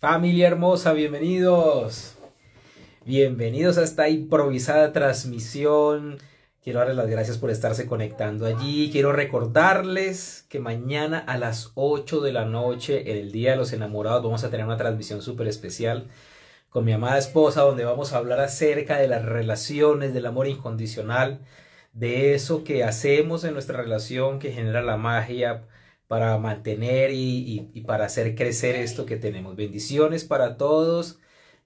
Familia hermosa, bienvenidos. Bienvenidos a esta improvisada transmisión. Quiero darles las gracias por estarse conectando allí. Quiero recordarles que mañana a las 8 de la noche, en el Día de los Enamorados, vamos a tener una transmisión súper especial con mi amada esposa, donde vamos a hablar acerca de las relaciones, del amor incondicional de eso que hacemos en nuestra relación que genera la magia para mantener y, para hacer crecer esto que tenemos. Bendiciones para todos.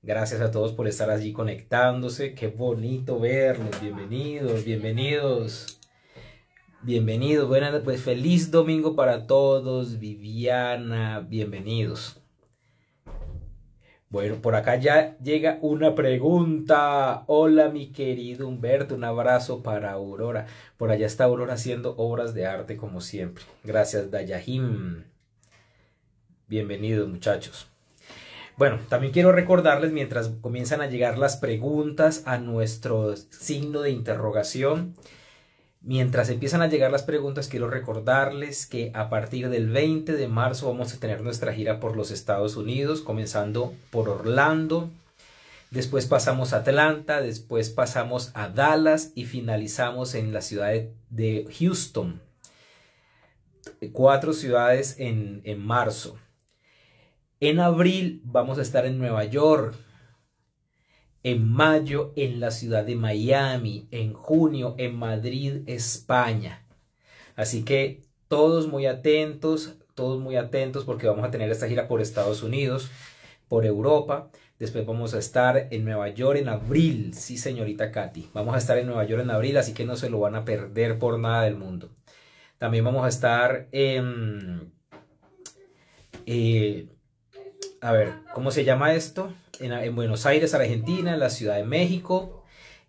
Gracias a todos por estar allí conectándose. Qué bonito verlos. Bienvenidos, bienvenidos. Bienvenidos. Bueno, pues feliz domingo para todos. Viviana, bienvenidos. Bueno, por acá ya llega una pregunta. Hola, mi querido Humberto, un abrazo para Aurora. Por allá está Aurora haciendo obras de arte como siempre. Gracias, Dayahim. Bienvenidos, muchachos. Bueno, también quiero recordarles mientras comienzan a llegar las preguntas a nuestro signo de interrogación Mientras empiezan a llegar las preguntas, quiero recordarles que a partir del 20 de marzo vamos a tener nuestra gira por los Estados Unidos, comenzando por Orlando, después pasamos a Atlanta, después pasamos a Dallas y finalizamos en la ciudad de Houston. Cuatro ciudades en, en marzo. En abril vamos a estar en Nueva York, en mayo en la ciudad de Miami, en junio en Madrid, España. Así que todos muy atentos, todos muy atentos porque vamos a tener esta gira por Estados Unidos, por Europa. Después vamos a estar en Nueva York en abril, sí señorita Katy. Vamos a estar en Nueva York en abril, así que no se lo van a perder por nada del mundo. También vamos a estar en... Eh, a ver, ¿cómo se llama esto? en, Buenos Aires, Argentina, en la Ciudad de México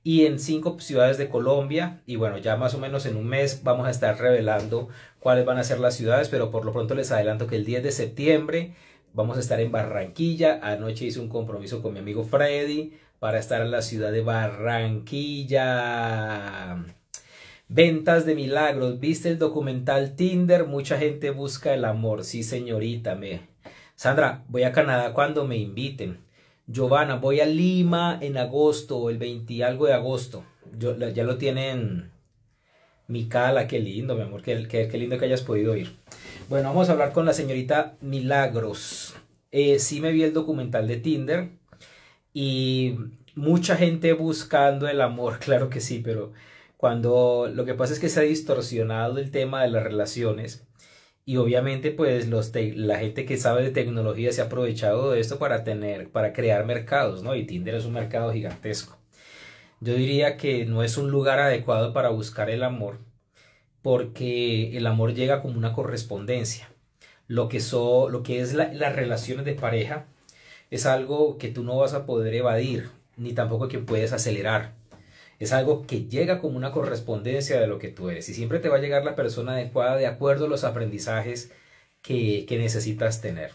y en cinco ciudades de Colombia. Y bueno, ya más o menos en un mes vamos a estar revelando cuáles van a ser las ciudades, pero por lo pronto les adelanto que el 10 de septiembre vamos a estar en Barranquilla. Anoche hice un compromiso con mi amigo Freddy para estar en la ciudad de Barranquilla. Ventas de milagros. ¿Viste el documental Tinder? Mucha gente busca el amor. Sí, señorita. Me... Sandra, voy a Canadá cuando me inviten. Giovanna, voy a Lima en agosto, el 20 algo de agosto. ya lo tienen Micala, qué lindo, mi amor, qué, lindo que hayas podido ir. Bueno, vamos a hablar con la señorita Milagros. Eh, sí me vi el documental de Tinder y mucha gente buscando el amor, claro que sí, pero cuando lo que pasa es que se ha distorsionado el tema de las relaciones y obviamente, pues los la gente que sabe de tecnología se ha aprovechado de esto para tener, para crear mercados, ¿no? Y Tinder es un mercado gigantesco. Yo diría que no es un lugar adecuado para buscar el amor, porque el amor llega como una correspondencia. Lo que, so, lo que es las relaciones de pareja es algo que tú no vas a poder evadir, ni tampoco que puedes acelerar. Es algo que llega como una correspondencia de lo que tú eres y siempre te va a llegar la persona adecuada de acuerdo a los aprendizajes que, que necesitas tener.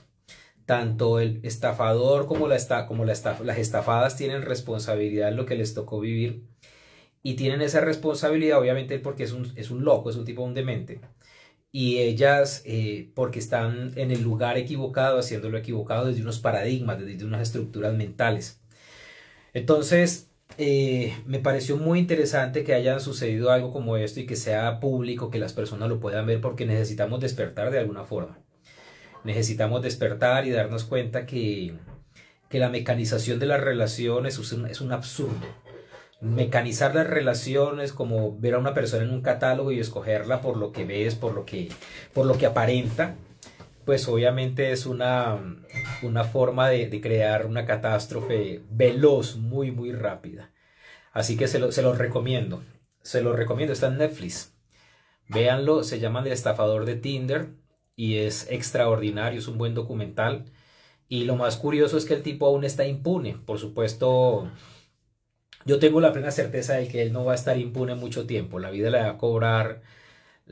Tanto el estafador como, la, esta, como las estafadas tienen responsabilidad en lo que les tocó vivir y tienen esa responsabilidad, obviamente, porque es un, es un loco, es un tipo, un demente. Y ellas, eh, porque están en el lugar equivocado, haciéndolo equivocado desde unos paradigmas, desde unas estructuras mentales. Entonces, eh, me pareció muy interesante que haya sucedido algo como esto y que sea público, que las personas lo puedan ver porque necesitamos despertar de alguna forma. Necesitamos despertar y darnos cuenta que, que la mecanización de las relaciones es un, es un absurdo. Mecanizar las relaciones como ver a una persona en un catálogo y escogerla por lo que ves, por lo que, por lo que aparenta, pues obviamente es una, una forma de, crear una catástrofe veloz, muy, muy rápida. Así que se, lo, se los recomiendo. Se los recomiendo. Está en Netflix. Véanlo. Se llama El estafador de Tinder. Y es extraordinario. Es un buen documental. Y lo más curioso es que el tipo aún está impune. Por supuesto, yo tengo la plena certeza de que él no va a estar impune mucho tiempo. La vida le va a cobrar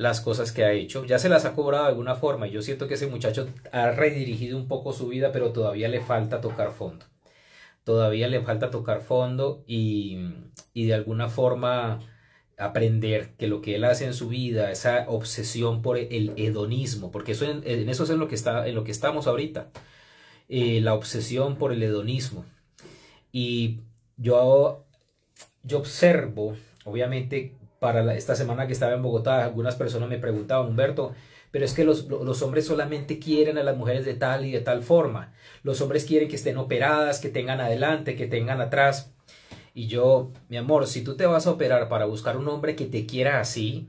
las cosas que ha hecho. Ya se las ha cobrado de alguna forma. Yo siento que ese muchacho ha redirigido un poco su vida, pero todavía le falta tocar fondo. Todavía le falta tocar fondo y, de alguna forma aprender que lo que él hace en su vida, esa obsesión por el hedonismo, porque eso en, eso es en lo que, está, en lo que estamos ahorita, eh, la obsesión por el hedonismo. Y yo, yo observo, obviamente, para esta semana que estaba en Bogotá, algunas personas me preguntaban, Humberto, pero es que los, los, hombres solamente quieren a las mujeres de tal y de tal forma. Los hombres quieren que estén operadas, que tengan adelante, que tengan atrás. Y yo, mi amor, si tú te vas a operar para buscar un hombre que te quiera así,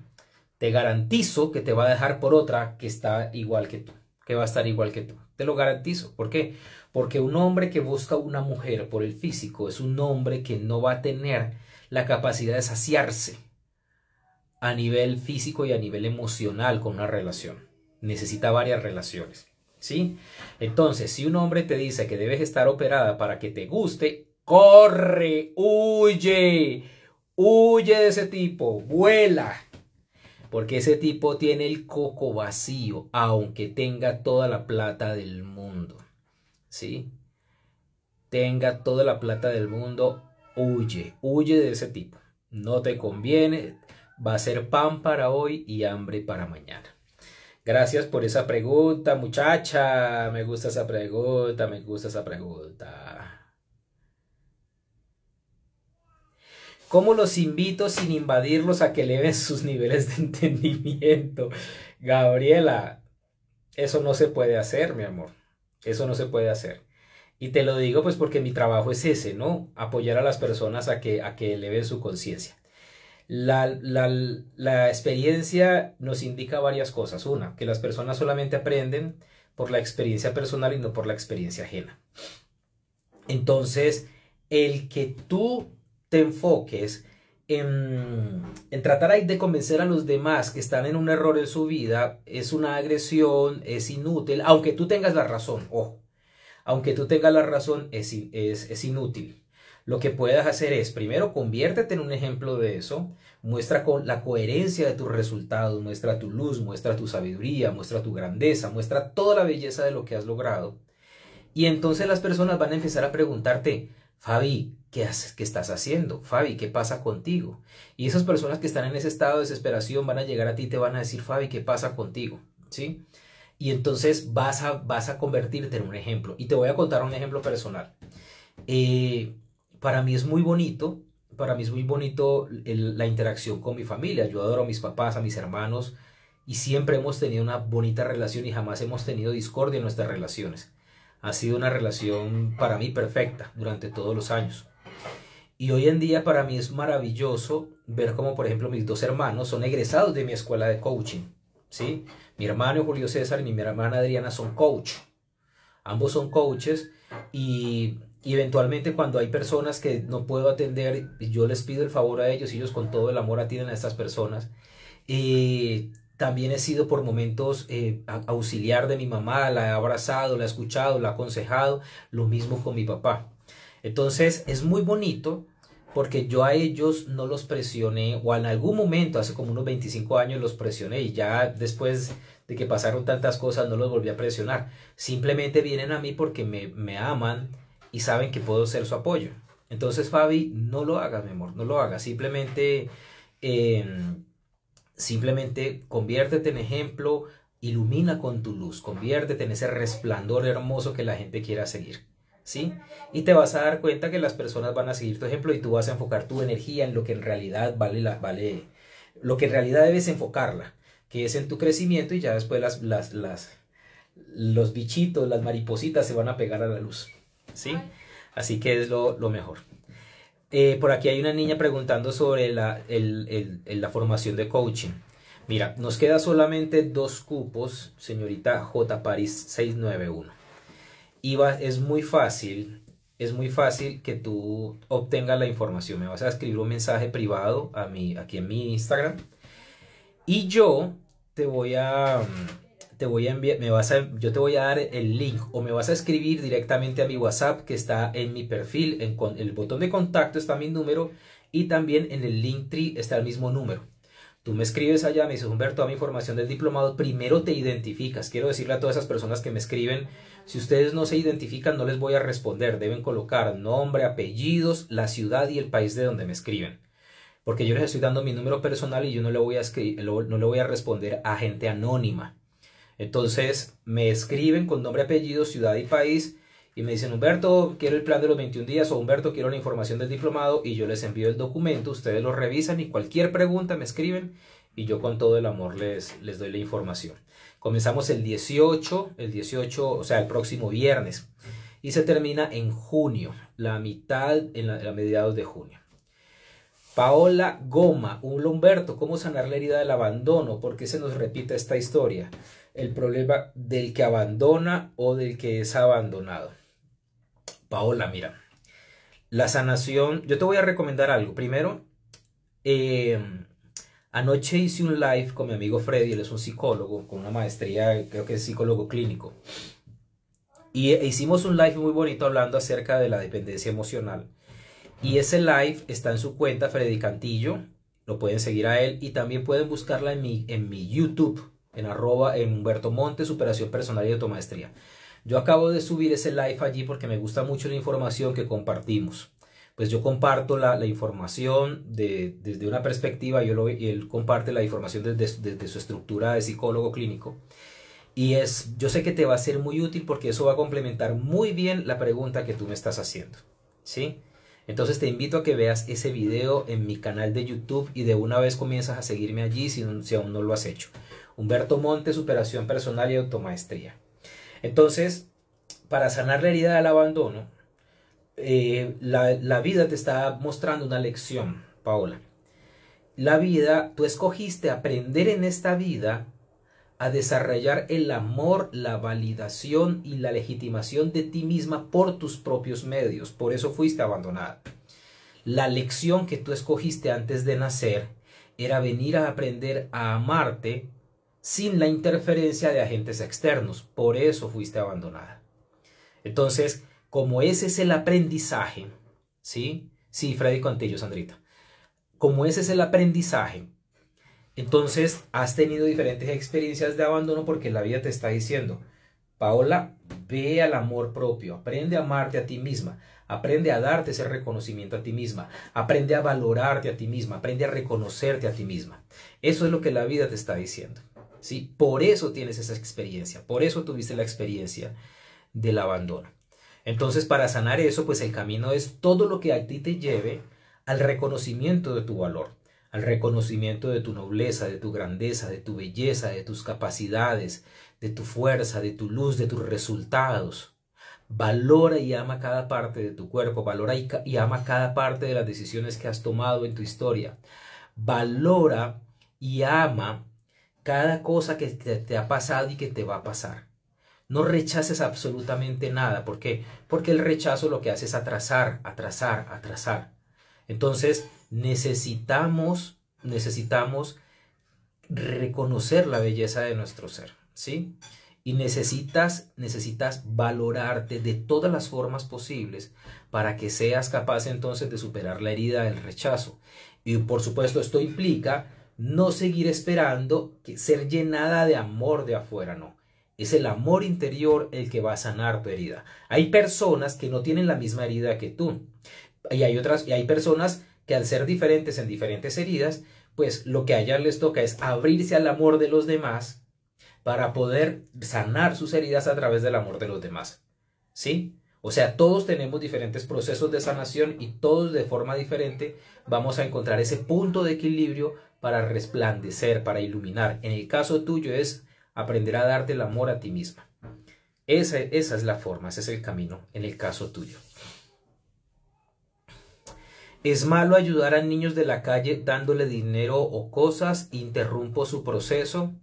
te garantizo que te va a dejar por otra que está igual que tú, que va a estar igual que tú. Te lo garantizo. ¿Por qué? Porque un hombre que busca una mujer por el físico es un hombre que no va a tener la capacidad de saciarse a nivel físico y a nivel emocional con una relación. Necesita varias relaciones. ¿Sí? Entonces, si un hombre te dice que debes estar operada para que te guste, corre, huye, huye de ese tipo, vuela. Porque ese tipo tiene el coco vacío, aunque tenga toda la plata del mundo. ¿Sí? Tenga toda la plata del mundo, huye, huye de ese tipo. No te conviene, va a ser pan para hoy y hambre para mañana. Gracias por esa pregunta, muchacha. Me gusta esa pregunta, me gusta esa pregunta. ¿Cómo los invito sin invadirlos a que eleven sus niveles de entendimiento? Gabriela, eso no se puede hacer, mi amor. Eso no se puede hacer. Y te lo digo pues porque mi trabajo es ese, ¿no? Apoyar a las personas a que, a que eleven su conciencia. La, experiencia nos indica varias cosas. Una, que las personas solamente aprenden por la experiencia personal y no por la experiencia ajena. Entonces, el que tú te enfoques en, tratar de convencer a los demás que están en un error en su vida es una agresión, es inútil, aunque tú tengas la razón, ojo, aunque tú tengas la razón, es, es inútil. Lo que puedas hacer es, primero, conviértete en un ejemplo de eso, muestra con la coherencia de tus resultados, muestra tu luz, muestra tu sabiduría, muestra tu grandeza, muestra toda la belleza de lo que has logrado. Y entonces las personas van a empezar a preguntarte, Fabi, ¿qué, haces, qué estás haciendo? Fabi, ¿qué pasa contigo? Y esas personas que están en ese estado de desesperación van a llegar a ti y te van a decir, Fabi, ¿qué pasa contigo? ¿Sí? y entonces vas a, vas a convertirte en un ejemplo. Y te voy a contar un ejemplo personal. Eh, para mí es muy bonito, para mí es muy bonito la interacción con mi familia. Yo adoro a mis papás, a mis hermanos y siempre hemos tenido una bonita relación y jamás hemos tenido discordia en nuestras relaciones. Ha sido una relación para mí perfecta durante todos los años. Y hoy en día para mí es maravilloso ver cómo, por ejemplo, mis dos hermanos son egresados de mi escuela de coaching. ¿sí? Mi hermano Julio César y mi hermana Adriana son coach ambos son coaches y eventualmente cuando hay personas que no puedo atender, yo les pido el favor a ellos, y ellos con todo el amor atienden a estas personas. y también he sido por momentos eh, auxiliar de mi mamá, la he abrazado, la he escuchado, la he aconsejado, lo mismo con mi papá. Entonces es muy bonito porque yo a ellos no los presioné, o en algún momento, hace como unos 25 años los presioné y ya después de que pasaron tantas cosas, no los volví a presionar. Simplemente vienen a mí porque me, aman y saben que puedo ser su apoyo. Entonces, Fabi, no lo hagas, mi amor, no lo hagas. Simplemente, em, simplemente conviértete en ejemplo, ilumina con tu luz, conviértete en ese resplandor hermoso que la gente quiera seguir. ¿Sí? Y te vas a dar cuenta que las personas van a seguir tu ejemplo y tú vas a enfocar tu energía en lo que en realidad vale, la, vale lo que en realidad debes enfocarla que es en tu crecimiento y ya después las, las, los bichitos, las maripositas se van a pegar a la luz. ¿Sí? Así que es lo, mejor. Eh, por aquí hay una niña preguntando sobre la, formación de coaching. Mira, nos queda solamente dos cupos, señorita J. Paris 691. Y es muy fácil, es muy fácil que tú obtengas la información. Me vas a escribir un mensaje privado a mí aquí en mi Instagram. Y yo te voy a mm, te voy a enviar, me vas a, yo te voy a dar el link o me vas a escribir directamente a mi WhatsApp que está en mi perfil, en el botón de contacto está mi número y también en el link tree está el mismo número. Tú me escribes allá, me dices Humberto, a mi información del diplomado, primero te identificas. Quiero decirle a todas esas personas que me escriben, si ustedes no se identifican no les voy a responder, deben colocar nombre, apellidos, la ciudad y el país de donde me escriben porque yo les estoy dando mi número personal y yo no le voy a, no le voy a responder a gente anónima. Entonces me escriben con nombre, apellido, ciudad y país y me dicen, Humberto, quiero el plan de los 21 días o Humberto, quiero la información del diplomado y yo les envío el documento, ustedes lo revisan y cualquier pregunta me escriben y yo con todo el amor les, les doy la información. Comenzamos el 18, el 18, o sea, el próximo viernes y se termina en junio, la mitad, en la, mediados de junio. Paola Goma, un Lumberto, ¿cómo sanar la herida del abandono? Porque se nos repite esta historia? El problema del que abandona o del que es abandonado. Paola, mira, la sanación, yo te voy a recomendar algo. Primero, em, anoche hice un live con mi amigo Freddy, él es un psicólogo con una maestría, creo que es psicólogo clínico. Y e, hicimos un live muy bonito hablando acerca de la dependencia emocional. Y ese live está en su cuenta Freddy Cantillo. Lo pueden seguir a él. Y también pueden buscarla en mi, en mi YouTube. En arroba en Humberto Monte, superación personal y automaestría. Yo acabo de subir ese live allí porque me gusta mucho la información que compartimos. Pues yo comparto la, la información de, desde una perspectiva, yo lo, y él comparte la información desde, desde su estructura de psicólogo clínico. Y es, yo sé que te va a ser muy útil porque eso va a complementar muy bien la pregunta que tú me estás haciendo. ¿Sí? Entonces te invito a que veas ese video en mi canal de YouTube y de una vez comienzas a seguirme allí si, aún no lo has hecho. Humberto Monte, Superación Personal y Automaestría. Entonces, para sanar la herida del abandono, eh, la vida te está mostrando una lección, Paola. La vida, tú escogiste aprender en esta vida a desarrollar el amor, la validación y la legitimación de ti misma por tus propios medios. Por eso fuiste abandonada. La lección que tú escogiste antes de nacer era venir a aprender a amarte sin la interferencia de agentes externos. Por eso fuiste abandonada. Entonces, como ese es el aprendizaje, ¿sí? Sí, Freddy Contillo, Sandrita. Como ese es el aprendizaje, entonces, has tenido diferentes experiencias de abandono porque la vida te está diciendo, Paola, ve al amor propio, aprende a amarte a ti misma, aprende a darte ese reconocimiento a ti misma, aprende a valorarte a ti misma, aprende a reconocerte a ti misma. Eso es lo que la vida te está diciendo. ¿sí? Por eso tienes esa experiencia, por eso tuviste la experiencia del abandono. Entonces, para sanar eso, pues el camino es todo lo que a ti te lleve al reconocimiento de tu valor, al reconocimiento de tu nobleza, de tu grandeza, de tu belleza, de tus capacidades, de tu fuerza, de tu luz, de tus resultados. Valora y ama cada parte de tu cuerpo, valora y, ama cada parte de las decisiones que has tomado en tu historia. Valora y ama cada cosa que te, te ha pasado y que te va a pasar. No rechaces absolutamente nada. ¿Por qué? Porque el rechazo lo que hace es atrasar, atrasar, atrasar. Entonces, necesitamos, necesitamos reconocer la belleza de nuestro ser, ¿sí? Y necesitas, necesitas valorarte de todas las formas posibles para que seas capaz entonces de superar la herida del rechazo. Y por supuesto esto implica no seguir esperando que ser llenada de amor de afuera, no. Es el amor interior el que va a sanar tu herida. Hay personas que no tienen la misma herida que tú. Y hay otras, y hay personas al ser diferentes en diferentes heridas, pues lo que a ellas les toca es abrirse al amor de los demás para poder sanar sus heridas a través del amor de los demás. ¿Sí? O sea, todos tenemos diferentes procesos de sanación y todos de forma diferente vamos a encontrar ese punto de equilibrio para resplandecer, para iluminar. En el caso tuyo es aprender a darte el amor a ti misma. esa es la forma, ese es el camino en el caso tuyo. Es malo ayudar a niños de la calle dándole dinero o cosas. Interrumpo su proceso.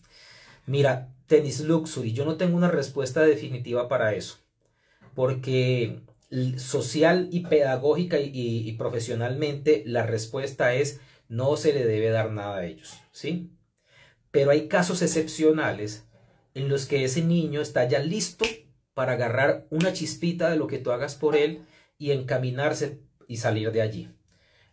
Mira, tenis luxury, yo no tengo una respuesta definitiva para eso. Porque social y pedagógica y, profesionalmente la respuesta es no se le debe dar nada a ellos, ¿sí? Pero hay casos excepcionales en los que ese niño está ya listo para agarrar una chispita de lo que tú hagas por él y encaminarse y salir de allí.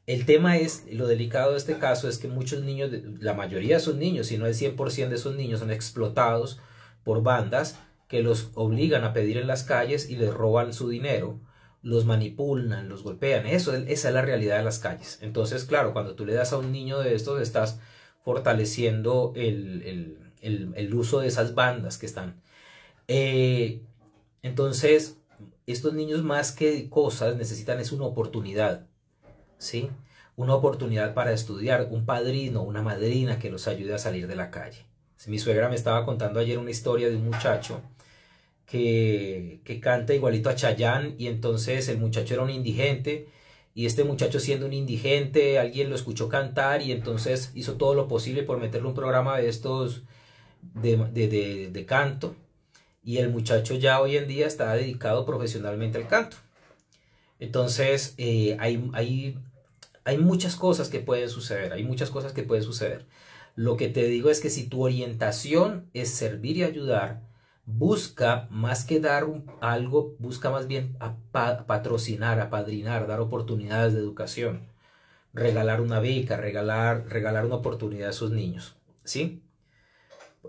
El tema es, lo delicado de este caso es que muchos niños, la mayoría de esos niños, si no el 100% de esos niños, son explotados por bandas que los obligan a pedir en las calles y les roban su dinero, los manipulan, los golpean. Eso, esa es la realidad de las calles. Entonces, claro, cuando tú le das a un niño de estos, estás fortaleciendo el, uso de esas bandas que están. Eh, entonces, estos niños más que cosas necesitan es una oportunidad ¿sí? Una oportunidad para estudiar, un padrino, una madrina que los ayude a salir de la calle. Mi suegra me estaba contando ayer una historia de un muchacho que, canta igualito a Chayán y entonces el muchacho era un indigente y este muchacho siendo un indigente, alguien lo escuchó cantar y entonces hizo todo lo posible por meterle un programa de estos de canto y el muchacho ya hoy en día está dedicado profesionalmente al canto. Entonces, eh, hay, hay muchas cosas que pueden suceder, hay muchas cosas que pueden suceder. Lo que te digo es que si tu orientación es servir y ayudar, busca más que dar algo, busca más bien patrocinar, apadrinar, dar oportunidades de educación, regalar una beca, regalar, regalar una oportunidad a esos niños. ¿Sí?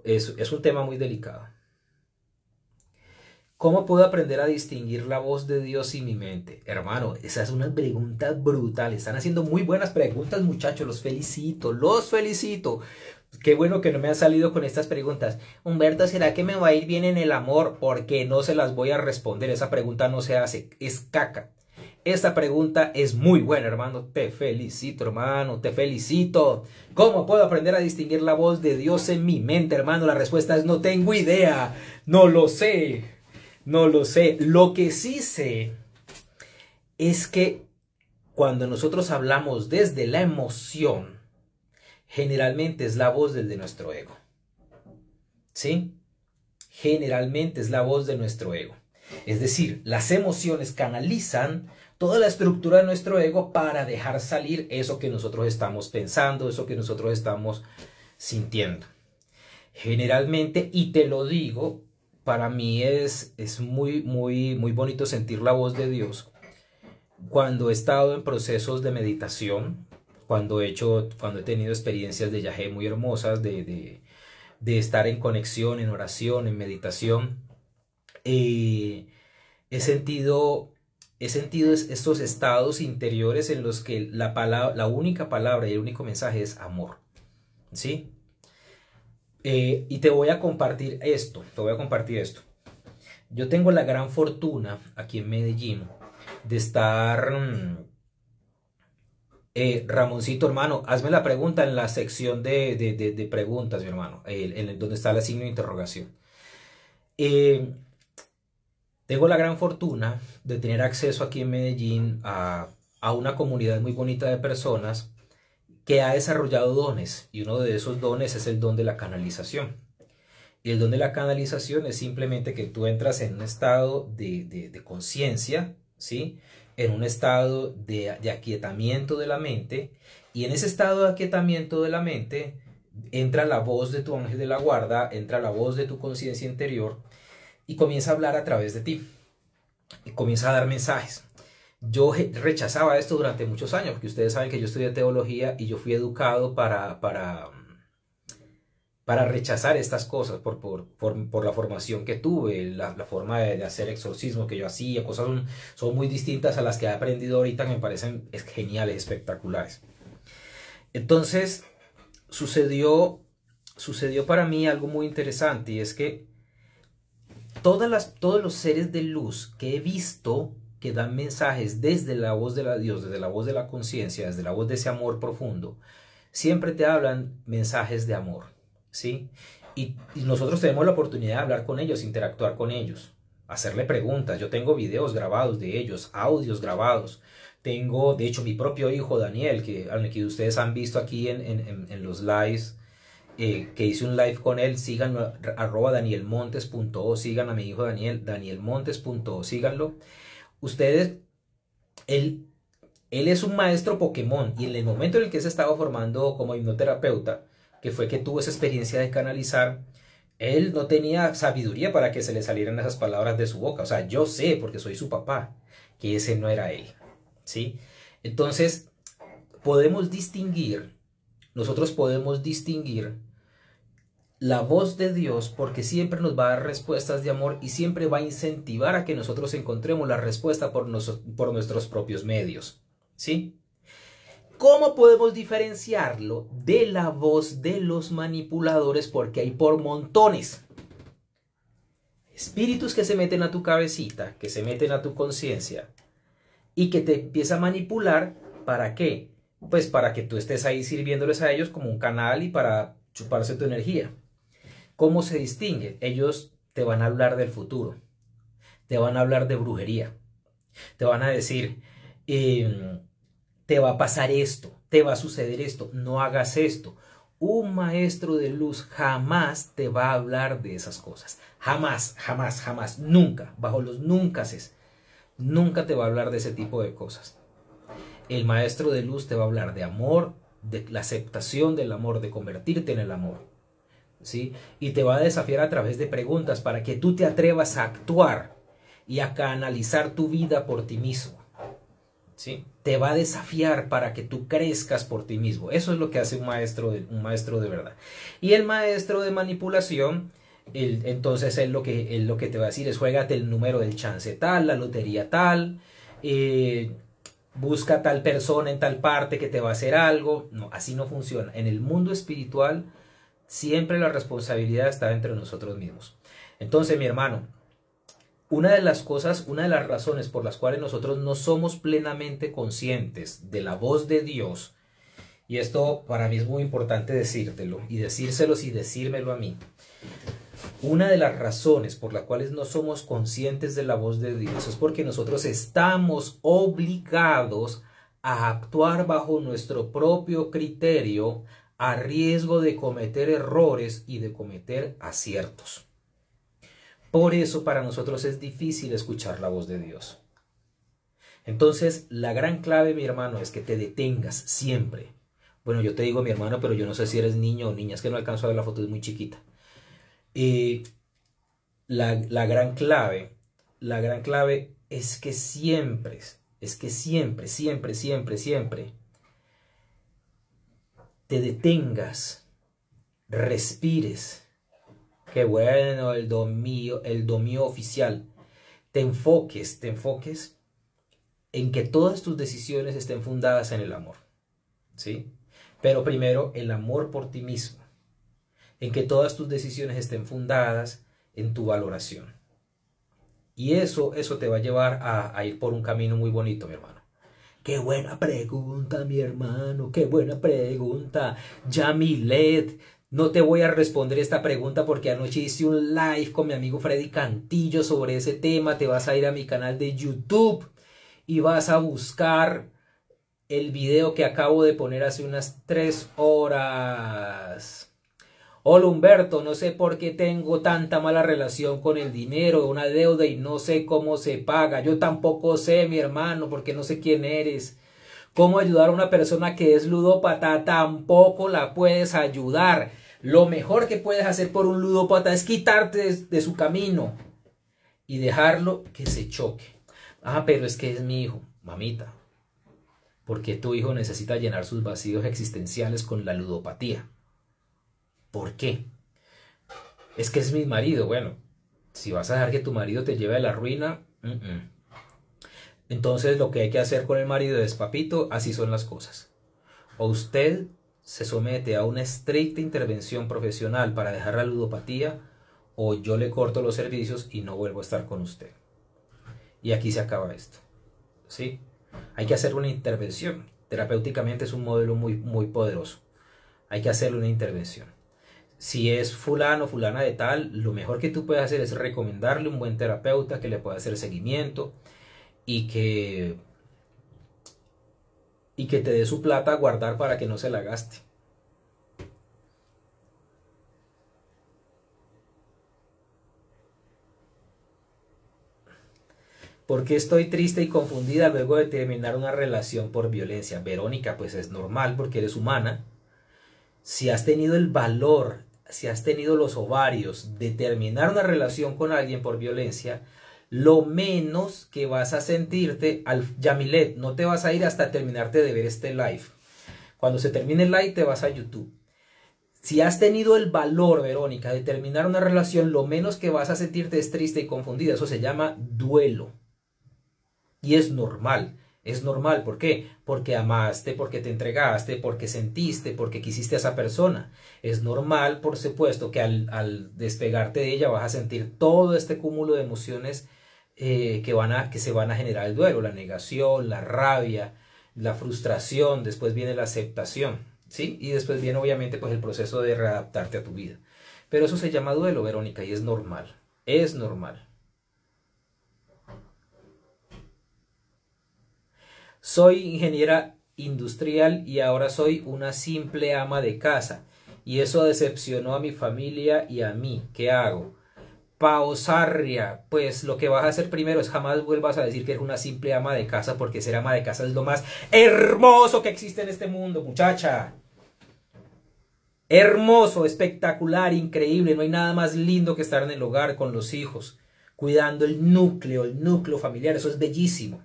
es un tema muy delicado. ¿Cómo puedo aprender a distinguir la voz de Dios y mi mente? Hermano, esa es una pregunta brutal. Están haciendo muy buenas preguntas, muchachos. Los felicito, los felicito. Qué bueno que no me han salido con estas preguntas. Humberto, ¿será que me va a ir bien en el amor? Porque no se las voy a responder. Esa pregunta no se hace. Es caca. Esta pregunta es muy buena, hermano. Te felicito, hermano. Te felicito. ¿Cómo puedo aprender a distinguir la voz de Dios en mi mente, hermano? La respuesta es no tengo idea. No lo sé. No lo sé. Lo que sí sé es que cuando nosotros hablamos desde la emoción, generalmente es la voz de nuestro ego. ¿Sí? Generalmente es la voz de nuestro ego. Es decir, las emociones canalizan toda la estructura de nuestro ego para dejar salir eso que nosotros estamos pensando, eso que nosotros estamos sintiendo. Generalmente, y te lo digo para mí es, es muy, muy, muy bonito sentir la voz de Dios cuando he estado en procesos de meditación, cuando he, hecho, cuando he tenido experiencias de Yahé muy hermosas, de, estar en conexión, en oración, en meditación, eh, he sentido, he sentido estos estados interiores en los que la, palabra, la única palabra y el único mensaje es amor. ¿Sí? Eh, y te voy a compartir esto, te voy a compartir esto. Yo tengo la gran fortuna aquí en Medellín de estar... Mm, eh, Ramoncito, hermano, hazme la pregunta en la sección de, preguntas, mi hermano, en donde está el signo de interrogación. Eh, tengo la gran fortuna de tener acceso aquí en Medellín a, a, una comunidad muy bonita de personas que ha desarrollado dones y uno de esos dones es el don de la canalización. Y el don de la canalización es simplemente que tú entras en un estado de, conciencia, ¿sí? en un estado de, de aquietamiento de la mente y en ese estado de aquietamiento de la mente entra la voz de tu ángel de la guarda, entra la voz de tu conciencia interior y comienza a hablar a través de ti y comienza a dar mensajes. Yo rechazaba esto durante muchos años, porque ustedes saben que yo estudié teología y yo fui educado para, para, para rechazar estas cosas por, por, por, la formación que tuve, la, forma de, hacer exorcismo que yo hacía, cosas son, son, muy distintas a las que he aprendido ahorita me parecen geniales, espectaculares. Entonces, sucedió, sucedió para mí algo muy interesante y es que todas las, todos los seres de luz que he visto que dan mensajes desde la voz de Dios, desde la voz de la conciencia, desde la voz de ese amor profundo, siempre te hablan mensajes de amor, ¿sí? Y, nosotros tenemos la oportunidad de hablar con ellos, interactuar con ellos, hacerle preguntas. Yo tengo videos grabados de ellos, audios grabados. Tengo, de hecho, mi propio hijo Daniel, que, que ustedes han visto aquí en, en, los lives, eh, que hice un live con él, sigan arroba danielmontes.o, sigan a mi hijo Daniel, danielmontes.o, síganlo ustedes, él, él es un maestro Pokémon y en el momento en el que se estaba formando como hipnoterapeuta, que fue que tuvo esa experiencia de canalizar, él no tenía sabiduría para que se le salieran esas palabras de su boca. O sea, yo sé, porque soy su papá, que ese no era él. ¿Sí? Entonces, podemos distinguir, nosotros podemos distinguir la voz de Dios porque siempre nos va a dar respuestas de amor y siempre va a incentivar a que nosotros encontremos la respuesta por, nuestros propios medios. ¿Sí? ¿Cómo podemos diferenciarlo de la voz de los manipuladores? Porque hay por montones. Espíritus que se meten a tu cabecita, que se meten a tu conciencia y que te empieza a manipular. ¿Para qué? Pues para que tú estés ahí sirviéndoles a ellos como un canal y para chuparse tu energía. ¿Cómo se distingue? Ellos te van a hablar del futuro, te van a hablar de brujería, te van a decir, em, te va a pasar esto, te va a suceder esto, no hagas esto. Un maestro de luz jamás te va a hablar de esas cosas. Jamás, jamás, jamás, nunca, bajo los nuncaces, Nunca te va a hablar de ese tipo de cosas. El maestro de luz te va a hablar de amor, de la aceptación del amor, de convertirte en el amor ¿sí? Y te va a desafiar a través de preguntas para que tú te atrevas a actuar y a canalizar tu vida por ti mismo. ¿Sí? Te va a desafiar para que tú crezcas por ti mismo. Eso es lo que hace un maestro de, un maestro de verdad. Y el maestro de manipulación, entonces él lo, que, lo que te va a decir es juégate el número del chance tal, la lotería tal, eh, busca tal persona en tal parte que te va a hacer algo. No, así no funciona. En el mundo espiritual Siempre la responsabilidad está entre nosotros mismos. Entonces, mi hermano, una de las cosas, una de las razones por las cuales nosotros no somos plenamente conscientes de la voz de Dios, y esto para mí es muy importante decírtelo y decírselos y decírmelo a mí. Una de las razones por las cuales no somos conscientes de la voz de Dios es porque nosotros estamos obligados a actuar bajo nuestro propio criterio, a riesgo de cometer errores y de cometer aciertos. Por eso para nosotros es difícil escuchar la voz de Dios. Entonces, la gran clave, mi hermano, es que te detengas siempre. Bueno, yo te digo, mi hermano, pero yo no sé si eres niño o niña, es que no alcanzo a ver la foto, es muy chiquita. Eh, la, la gran clave, la gran clave es que siempre, es que siempre, siempre, siempre, siempre, te detengas, respires. que bueno el dominio, el oficial. Te enfoques, te enfoques en que todas tus decisiones estén fundadas en el amor. ¿Sí? Pero primero el amor por ti mismo. En que todas tus decisiones estén fundadas en tu valoración. Y eso, eso te va a llevar a, a ir por un camino muy bonito, mi hermano. Qué buena pregunta, mi hermano, qué buena pregunta. Yamilet, no te voy a responder esta pregunta porque anoche hice un live con mi amigo Freddy Cantillo sobre ese tema. Te vas a ir a mi canal de YouTube y vas a buscar el video que acabo de poner hace unas tres horas. Hola oh, Humberto, no sé por qué tengo tanta mala relación con el dinero, una deuda y no sé cómo se paga. Yo tampoco sé, mi hermano, porque no sé quién eres. ¿Cómo ayudar a una persona que es ludópata? Tampoco la puedes ayudar. Lo mejor que puedes hacer por un ludópata es quitarte de, de su camino y dejarlo que se choque. Ah, pero es que es mi hijo, mamita. Porque tu hijo necesita llenar sus vacíos existenciales con la ludopatía. ¿Por qué? Es que es mi marido. Bueno, si vas a dejar que tu marido te lleve a la ruina, entonces lo que hay que hacer con el marido es, papito, así son las cosas. O usted se somete a una estricta intervención profesional para dejar la ludopatía, o yo le corto los servicios y no vuelvo a estar con usted. Y aquí se acaba esto. ¿Sí? Hay que hacer una intervención. Terapéuticamente es un modelo muy, muy poderoso. Hay que hacer una intervención si es fulano, fulana de tal, lo mejor que tú puedes hacer es recomendarle un buen terapeuta que le pueda hacer seguimiento y que y que te dé su plata a guardar para que no se la gaste. Porque estoy triste y confundida luego de terminar una relación por violencia? Verónica, pues es normal porque eres humana. Si has tenido el valor si has tenido los ovarios de terminar una relación con alguien por violencia, lo menos que vas a sentirte al Yamilet, no te vas a ir hasta terminarte de ver este live. Cuando se termine el live te vas a YouTube. Si has tenido el valor, Verónica, de terminar una relación, lo menos que vas a sentirte es triste y confundida. Eso se llama duelo. Y es normal. Es normal, ¿por qué? Porque amaste, porque te entregaste, porque sentiste, porque quisiste a esa persona. Es normal, por supuesto, que al, despegarte de ella vas a sentir todo este cúmulo de emociones eh, que, van a, que se van a generar el duelo, la negación, la rabia, la frustración, después viene la aceptación, ¿sí? Y después viene obviamente pues el proceso de readaptarte a tu vida. Pero eso se llama duelo, Verónica, y es normal, es normal. Soy ingeniera industrial y ahora soy una simple ama de casa. Y eso decepcionó a mi familia y a mí. ¿Qué hago? Pausarria, pues lo que vas a hacer primero es jamás vuelvas a decir que eres una simple ama de casa, porque ser ama de casa es lo más hermoso que existe en este mundo, muchacha. Hermoso, espectacular, increíble, no hay nada más lindo que estar en el hogar con los hijos, cuidando el núcleo, el núcleo familiar, eso es bellísimo.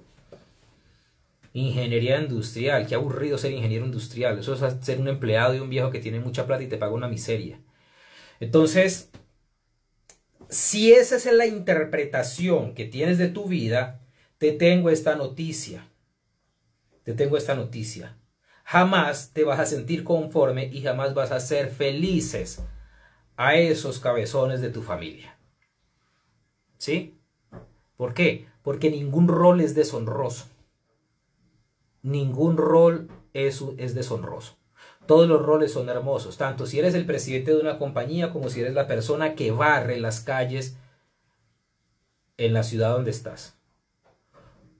Ingeniería industrial, qué aburrido ser ingeniero industrial. Eso es ser un empleado y un viejo que tiene mucha plata y te paga una miseria. Entonces, si esa es la interpretación que tienes de tu vida, te tengo esta noticia. Te tengo esta noticia. Jamás te vas a sentir conforme y jamás vas a ser felices a esos cabezones de tu familia. ¿Sí? ¿Por qué? Porque ningún rol es deshonroso ningún rol es, es deshonroso. Todos los roles son hermosos, tanto si eres el presidente de una compañía como si eres la persona que barre las calles en la ciudad donde estás.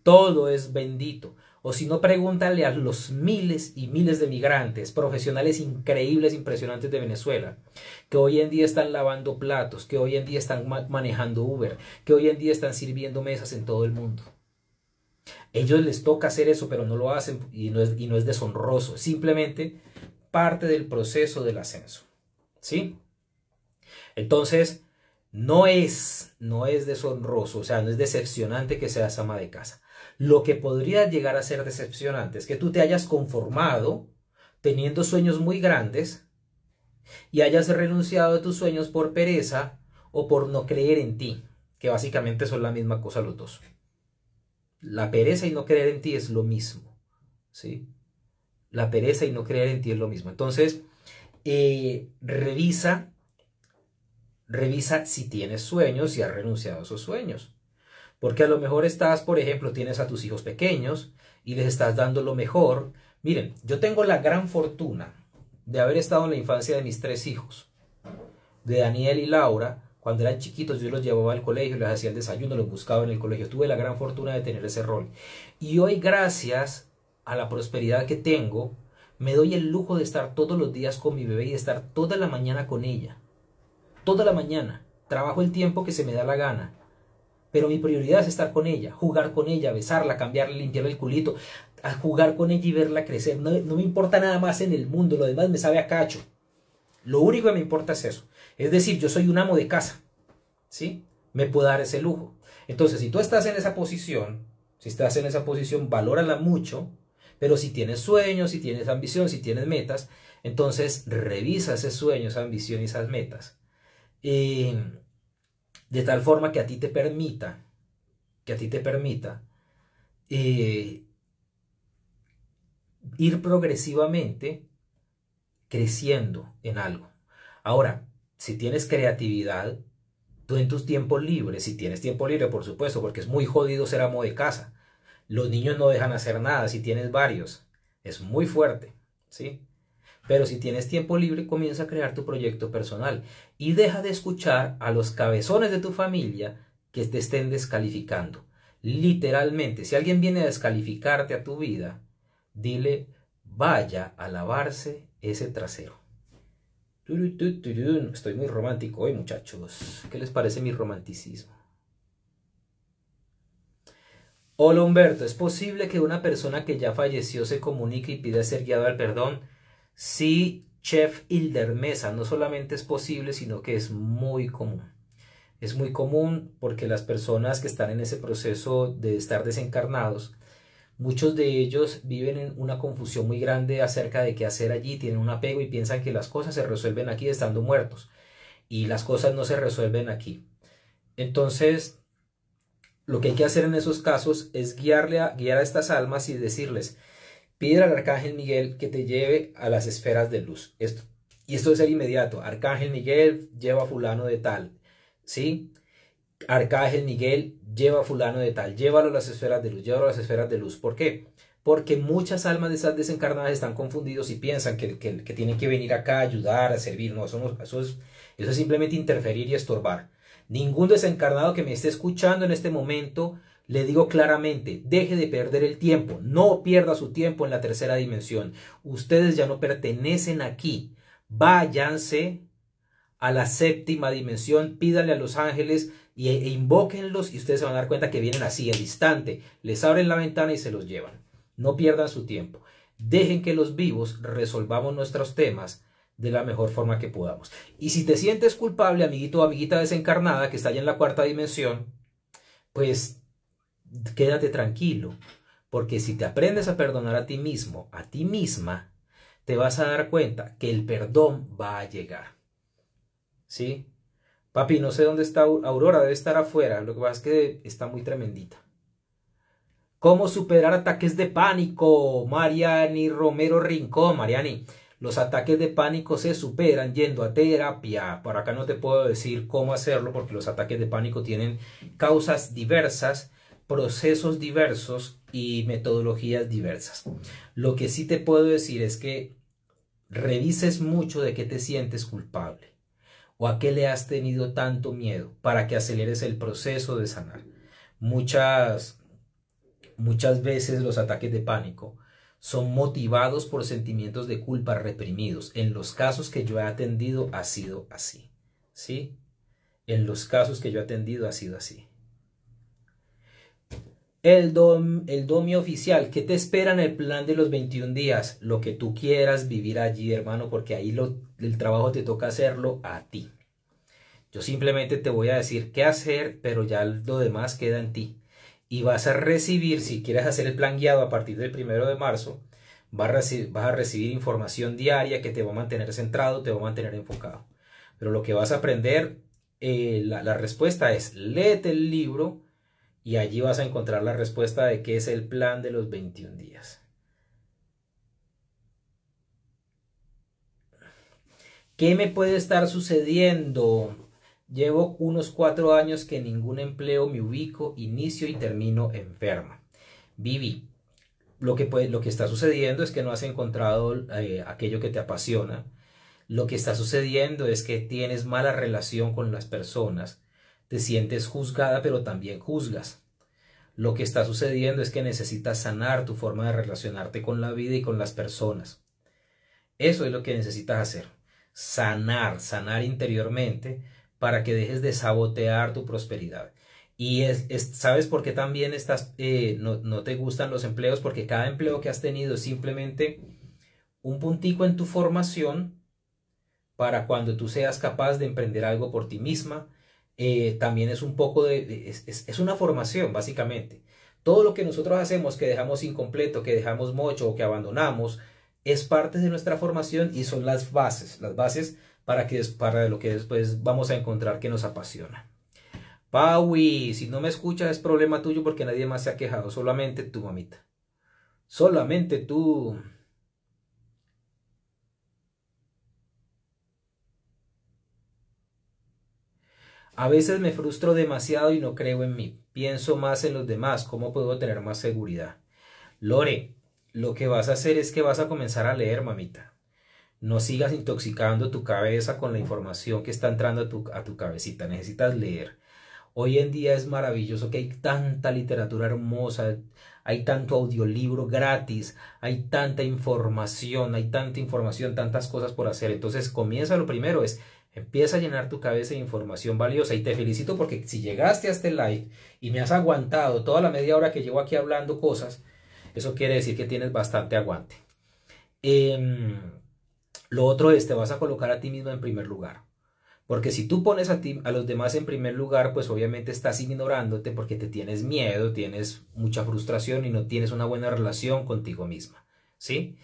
Todo es bendito. O si no, pregúntale a los miles y miles de migrantes, profesionales increíbles, impresionantes de Venezuela, que hoy en día están lavando platos, que hoy en día están manejando Uber, que hoy en día están sirviendo mesas en todo el mundo. Ellos les toca hacer eso, pero no lo hacen y no es, y no es deshonroso, simplemente parte del proceso del ascenso. ¿Sí? Entonces, no es, no es deshonroso, o sea, no es decepcionante que seas ama de casa. Lo que podría llegar a ser decepcionante es que tú te hayas conformado teniendo sueños muy grandes y hayas renunciado a tus sueños por pereza o por no creer en ti, que básicamente son la misma cosa los dos. La pereza y no creer en ti es lo mismo. ¿sí? La pereza y no creer en ti es lo mismo. Entonces, eh, revisa, revisa si tienes sueños, y has renunciado a esos sueños. Porque a lo mejor estás, por ejemplo, tienes a tus hijos pequeños y les estás dando lo mejor. Miren, yo tengo la gran fortuna de haber estado en la infancia de mis tres hijos, de Daniel y Laura, cuando eran chiquitos yo los llevaba al colegio, les hacía el desayuno, los buscaba en el colegio. Tuve la gran fortuna de tener ese rol. Y hoy, gracias a la prosperidad que tengo, me doy el lujo de estar todos los días con mi bebé y de estar toda la mañana con ella. Toda la mañana. Trabajo el tiempo que se me da la gana. Pero mi prioridad es estar con ella, jugar con ella, besarla, cambiarla, limpiarle el culito, jugar con ella y verla crecer. No, no me importa nada más en el mundo, lo demás me sabe a cacho. Lo único que me importa es eso. Es decir, yo soy un amo de casa, ¿sí? Me puedo dar ese lujo. Entonces, si tú estás en esa posición, si estás en esa posición, valórala mucho, pero si tienes sueños, si tienes ambición, si tienes metas, entonces revisa ese sueño, esa ambición y esas metas. de tal forma que a ti te permita, que a ti te permita eh, ir progresivamente creciendo en algo. Ahora, si tienes creatividad, tú en tus tiempos libres, si tienes tiempo libre, por supuesto, porque es muy jodido ser amo de casa. Los niños no dejan hacer nada si tienes varios. Es muy fuerte, ¿sí? Pero si tienes tiempo libre, comienza a crear tu proyecto personal y deja de escuchar a los cabezones de tu familia que te estén descalificando. Literalmente, si alguien viene a descalificarte a tu vida, dile, vaya a lavarse ese trasero. Estoy muy romántico hoy, muchachos. ¿Qué les parece mi romanticismo? Hola Humberto, ¿es posible que una persona que ya falleció se comunique y pida ser guiado al perdón? Sí, Chef Hildermesa, no solamente es posible, sino que es muy común. Es muy común porque las personas que están en ese proceso de estar desencarnados Muchos de ellos viven en una confusión muy grande acerca de qué hacer allí, tienen un apego y piensan que las cosas se resuelven aquí estando muertos y las cosas no se resuelven aquí. Entonces, lo que hay que hacer en esos casos es guiarle a, guiar a estas almas y decirles, pide al arcángel Miguel que te lleve a las esferas de luz. Esto, y esto es el inmediato. Arcángel Miguel lleva a fulano de tal. ¿Sí? Arcángel Miguel, lleva a fulano de tal, llévalo a las esferas de luz, llévalo a las esferas de luz. ¿Por qué? Porque muchas almas de esas desencarnadas están confundidos y piensan que, que, tienen que venir acá a ayudar, a servir. No, eso, eso, es, simplemente interferir y estorbar. Ningún desencarnado que me esté escuchando en este momento le digo claramente, deje de perder el tiempo, no pierda su tiempo en la tercera dimensión. Ustedes ya no pertenecen aquí. Váyanse a la séptima dimensión, Pídale a los ángeles e invóquenlos y ustedes se van a dar cuenta que vienen así al instante. Les abren la ventana y se los llevan. No pierdan su tiempo. Dejen que los vivos resolvamos nuestros temas de la mejor forma que podamos. Y si te sientes culpable, amiguito o amiguita desencarnada que está allá en la cuarta dimensión, pues quédate tranquilo, porque si te aprendes a perdonar a ti mismo, a ti misma, te vas a dar cuenta que el perdón va a llegar. ¿Sí? Papi, no sé dónde está Aurora, debe estar afuera. Lo que pasa es que está muy tremendita. ¿Cómo superar ataques de pánico? Mariani Romero Rincón. Mariani, los ataques de pánico se superan yendo a terapia. Por acá no te puedo decir cómo hacerlo porque los ataques de pánico tienen causas diversas, procesos diversos y metodologías diversas. Lo que sí te puedo decir es que revises mucho de qué te sientes culpable o a qué le has tenido tanto miedo para que aceleres el proceso de sanar. Muchas, muchas veces los ataques de pánico son motivados por sentimientos de culpa reprimidos. En los casos que yo he atendido ha sido así. ¿Sí? En los casos que yo he atendido ha sido así el, dom, el domio oficial, ¿Qué te espera en el plan de los 21 días? Lo que tú quieras vivir allí, hermano, porque ahí el trabajo te toca hacerlo a ti. Yo simplemente te voy a decir qué hacer, pero ya lo demás queda en ti. Y vas a recibir, si quieres hacer el plan guiado a partir del primero de marzo, vas a, recibir, información diaria que te va a mantener centrado, te va a mantener enfocado. Pero lo que vas a aprender, eh, la, la respuesta es, léete el libro, y allí vas a encontrar la respuesta de qué es el plan de los 21 días. ¿Qué me puede estar sucediendo? Llevo unos cuatro años que en ningún empleo me ubico, inicio y termino enferma. Vivi, lo que, lo que está sucediendo es que no has encontrado eh, aquello que te apasiona. Lo que está sucediendo es que tienes mala relación con las personas te sientes juzgada, pero también juzgas. Lo que está sucediendo es que necesitas sanar tu forma de relacionarte con la vida y con las personas. Eso es lo que necesitas hacer. Sanar, sanar interiormente para que dejes de sabotear tu prosperidad. Y es, sabes por qué también estás, eh, no, no, te gustan los empleos, porque cada empleo que has tenido es simplemente un puntico en tu formación para cuando tú seas capaz de emprender algo por ti misma, eh, también es un poco de, es, una formación, básicamente. Todo lo que nosotros hacemos, que dejamos incompleto, que dejamos mucho o que abandonamos, es parte de nuestra formación y son las bases, las bases para, que, para lo que después vamos a encontrar que nos apasiona. Paui, si no me escuchas es problema tuyo porque nadie más se ha quejado, solamente tu mamita. Solamente tú. A veces me frustro demasiado y no creo en mí. Pienso más en los demás. ¿Cómo puedo tener más seguridad? Lore, lo que vas a hacer es que vas a comenzar a leer, mamita. No sigas intoxicando tu cabeza con la información que está entrando a tu, cabecita. Necesitas leer. Hoy en día es maravilloso que hay tanta literatura hermosa, hay tanto audiolibro gratis, hay tanta información, hay tanta información, tantas cosas por hacer. Entonces comienza lo primero es Empieza a llenar tu cabeza de información valiosa y te felicito porque si llegaste a este like y me has aguantado toda la media hora que llevo aquí hablando cosas, eso quiere decir que tienes bastante aguante. Em, lo otro es, te vas a colocar a ti mismo en primer lugar. Porque si tú pones a, ti, a los demás en primer lugar, pues obviamente estás ignorándote porque te tienes miedo, tienes mucha frustración y no tienes una buena relación contigo misma. ¿Sí?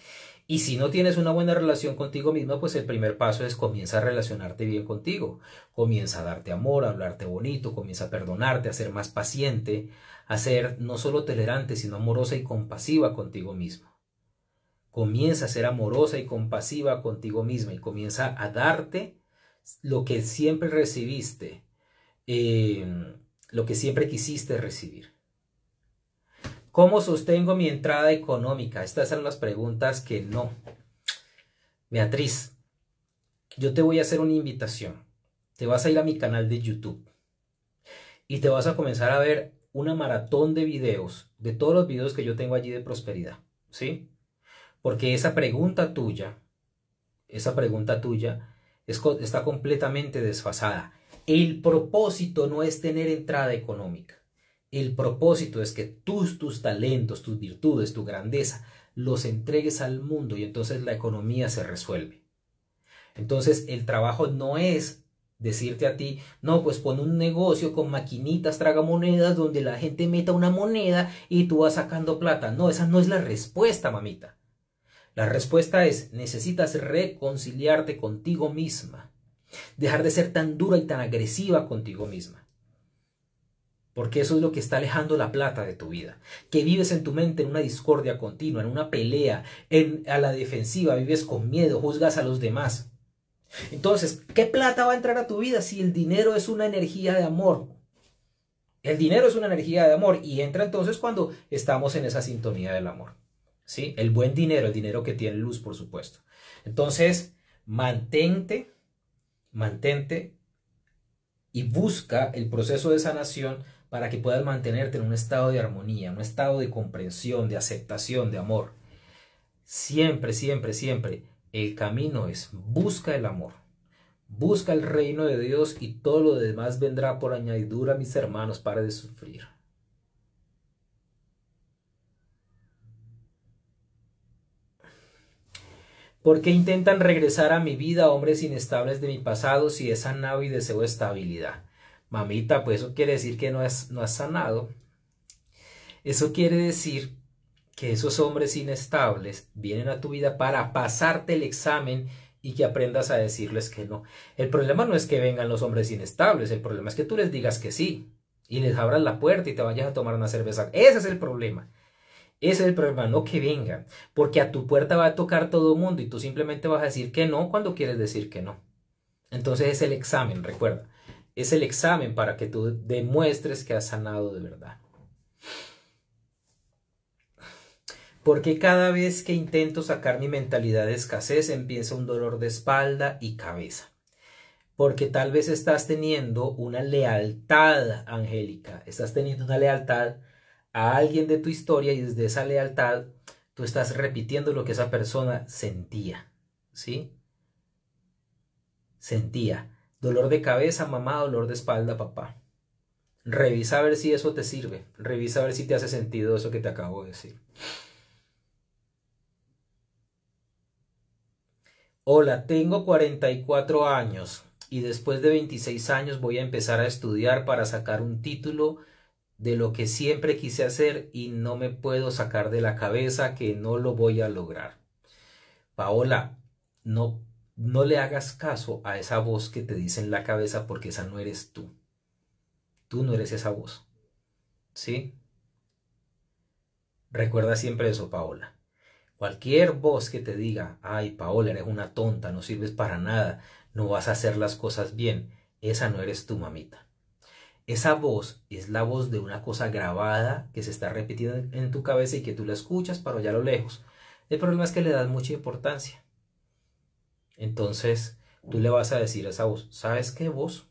Y si no tienes una buena relación contigo mismo, pues el primer paso es comienza a relacionarte bien contigo, comienza a darte amor, a hablarte bonito, comienza a perdonarte, a ser más paciente, a ser no solo tolerante, sino amorosa y compasiva contigo mismo. Comienza a ser amorosa y compasiva contigo misma y comienza a darte lo que siempre recibiste, eh, lo que siempre quisiste recibir. ¿Cómo sostengo mi entrada económica? Estas son las preguntas que no. Beatriz, yo te voy a hacer una invitación. Te vas a ir a mi canal de YouTube y te vas a comenzar a ver una maratón de videos, de todos los videos que yo tengo allí de prosperidad, ¿sí? Porque esa pregunta tuya, esa pregunta tuya está completamente desfasada. El propósito no es tener entrada económica. El propósito es que tus, tus talentos, tus virtudes, tu grandeza, los entregues al mundo y entonces la economía se resuelve. Entonces el trabajo no es decirte a ti, no, pues pon un negocio con maquinitas traga monedas, donde la gente meta una moneda y tú vas sacando plata. No, esa no es la respuesta, mamita. La respuesta es, necesitas reconciliarte contigo misma, dejar de ser tan dura y tan agresiva contigo misma porque eso es lo que está alejando la plata de tu vida, que vives en tu mente en una discordia continua, en una pelea, en, a la defensiva, vives con miedo, juzgas a los demás. Entonces, ¿qué plata va a entrar a tu vida si el dinero es una energía de amor? El dinero es una energía de amor y entra entonces cuando estamos en esa sintonía del amor. ¿Sí? El buen dinero, el dinero que tiene luz, por supuesto. Entonces, mantente, mantente y busca el proceso de sanación para que puedas mantenerte en un estado de armonía, un estado de comprensión, de aceptación, de amor. Siempre, siempre, siempre, el camino es busca el amor. Busca el reino de Dios y todo lo demás vendrá por añadidura, mis hermanos, para de sufrir. ¿Por qué intentan regresar a mi vida hombres inestables de mi pasado si esa nave y deseo estabilidad? Mamita, pues eso quiere decir que no has, no has sanado. Eso quiere decir que esos hombres inestables vienen a tu vida para pasarte el examen y que aprendas a decirles que no. El problema no es que vengan los hombres inestables, el problema es que tú les digas que sí y les abras la puerta y te vayas a tomar una cerveza. Ese es el problema. Ese es el problema, no que vengan, porque a tu puerta va a tocar todo el mundo y tú simplemente vas a decir que no cuando quieres decir que no. Entonces es el examen, recuerda. Es el examen para que tú demuestres que has sanado de verdad. Porque cada vez que intento sacar mi mentalidad de escasez empieza un dolor de espalda y cabeza? Porque tal vez estás teniendo una lealtad angélica, estás teniendo una lealtad a alguien de tu historia y desde esa lealtad tú estás repitiendo lo que esa persona sentía, ¿sí? Sentía. Dolor de cabeza, mamá, dolor de espalda, papá. Revisa a ver si eso te sirve. Revisa a ver si te hace sentido eso que te acabo de decir. Hola, tengo 44 años y después de 26 años voy a empezar a estudiar para sacar un título de lo que siempre quise hacer y no me puedo sacar de la cabeza que no lo voy a lograr. Paola, no no le hagas caso a esa voz que te dice en la cabeza porque esa no eres tú. Tú no eres esa voz. ¿Sí? Recuerda siempre eso, Paola. Cualquier voz que te diga, ay, Paola, eres una tonta, no sirves para nada, no vas a hacer las cosas bien, esa no eres tu mamita. Esa voz es la voz de una cosa grabada que se está repitiendo en tu cabeza y que tú la escuchas para allá lo lejos. El problema es que le das mucha importancia. Entonces, tú le vas a decir a esa voz, ¿sabes qué vos?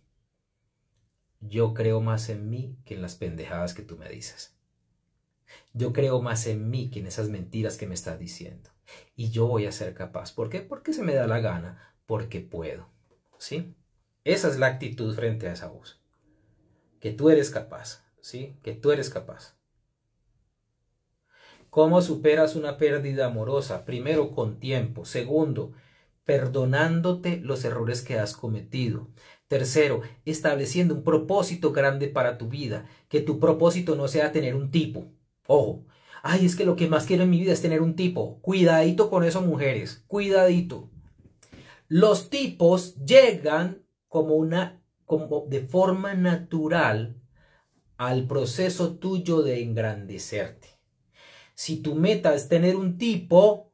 Yo creo más en mí que en las pendejadas que tú me dices. Yo creo más en mí que en esas mentiras que me estás diciendo. Y yo voy a ser capaz. ¿Por qué? Porque se me da la gana, porque puedo. ¿Sí? Esa es la actitud frente a esa voz. Que tú eres capaz, ¿sí? Que tú eres capaz. ¿Cómo superas una pérdida amorosa? Primero, con tiempo. Segundo, perdonándote los errores que has cometido. Tercero, estableciendo un propósito grande para tu vida, que tu propósito no sea tener un tipo. Ojo, ay, es que lo que más quiero en mi vida es tener un tipo. Cuidadito con eso, mujeres, cuidadito. Los tipos llegan como una como de forma natural al proceso tuyo de engrandecerte. Si tu meta es tener un tipo,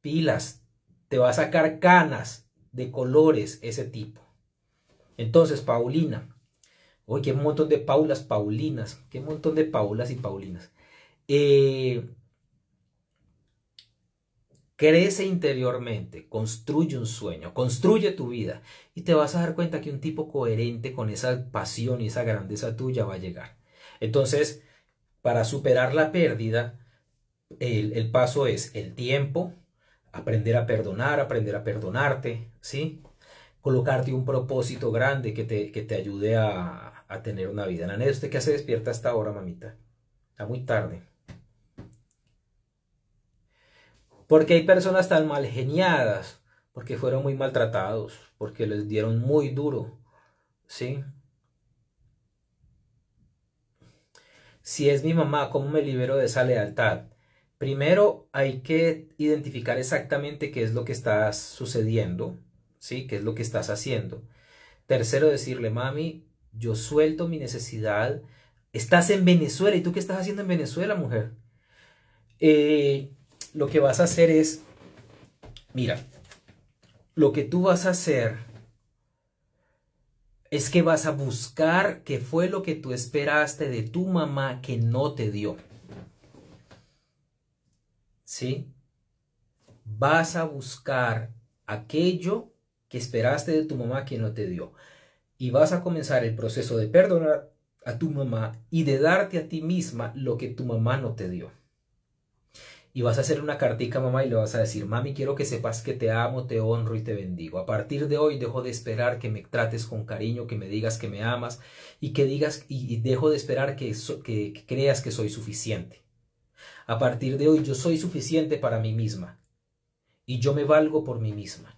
pilas, te va a sacar canas de colores ese tipo. Entonces, Paulina. hoy qué montón de Paulas, Paulinas. Qué montón de Paulas y Paulinas. Eh, crece interiormente, construye un sueño, construye tu vida y te vas a dar cuenta que un tipo coherente con esa pasión y esa grandeza tuya va a llegar. Entonces, para superar la pérdida, el paso es el tiempo, aprender a perdonar, aprender a perdonarte, ¿sí? Colocarte un propósito grande que te, ayude a, tener una vida. Nanel, ¿usted qué hace despierta hasta ahora, mamita? Está muy tarde. Porque hay personas tan mal geniadas, porque fueron muy maltratados, porque les dieron muy duro, ¿sí? Si es mi mamá, ¿cómo me libero de esa lealtad? Primero hay que identificar exactamente qué es lo que está sucediendo, ¿sí? ¿Qué es lo que estás haciendo? Tercero, decirle, mami, yo suelto mi necesidad. Estás en Venezuela y tú qué estás haciendo en Venezuela, mujer. Eh, lo que vas a hacer es, mira, lo que tú vas a hacer es que vas a buscar qué fue lo que tú esperaste de tu mamá que no te dio. ¿sí? Vas a buscar aquello que esperaste de tu mamá que no te dio. Y vas a comenzar el proceso de perdonar a tu mamá y de darte a ti misma lo que tu mamá no te dio. Y vas a hacer una cartica a mamá y le vas a decir, mami, quiero que sepas que te amo, te honro y te bendigo. A partir de hoy dejo de esperar que me trates con cariño, que me digas que me amas y que digas y dejo de esperar que creas que soy suficiente. A partir de hoy yo soy suficiente para mí misma y yo me valgo por mí misma.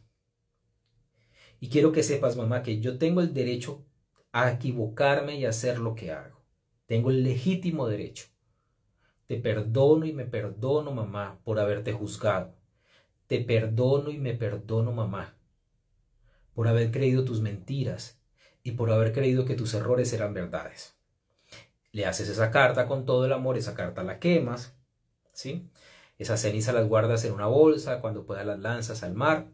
Y quiero que sepas, mamá, que yo tengo el derecho a equivocarme y hacer lo que hago. Tengo el legítimo derecho. Te perdono y me perdono, mamá, por haberte juzgado. Te perdono y me perdono, mamá, por haber creído tus mentiras y por haber creído que tus errores eran verdades. Le haces esa carta con todo el amor, esa carta la quemas, ¿sí? Esas cenizas las guardas en una bolsa, cuando puedas las lanzas al mar,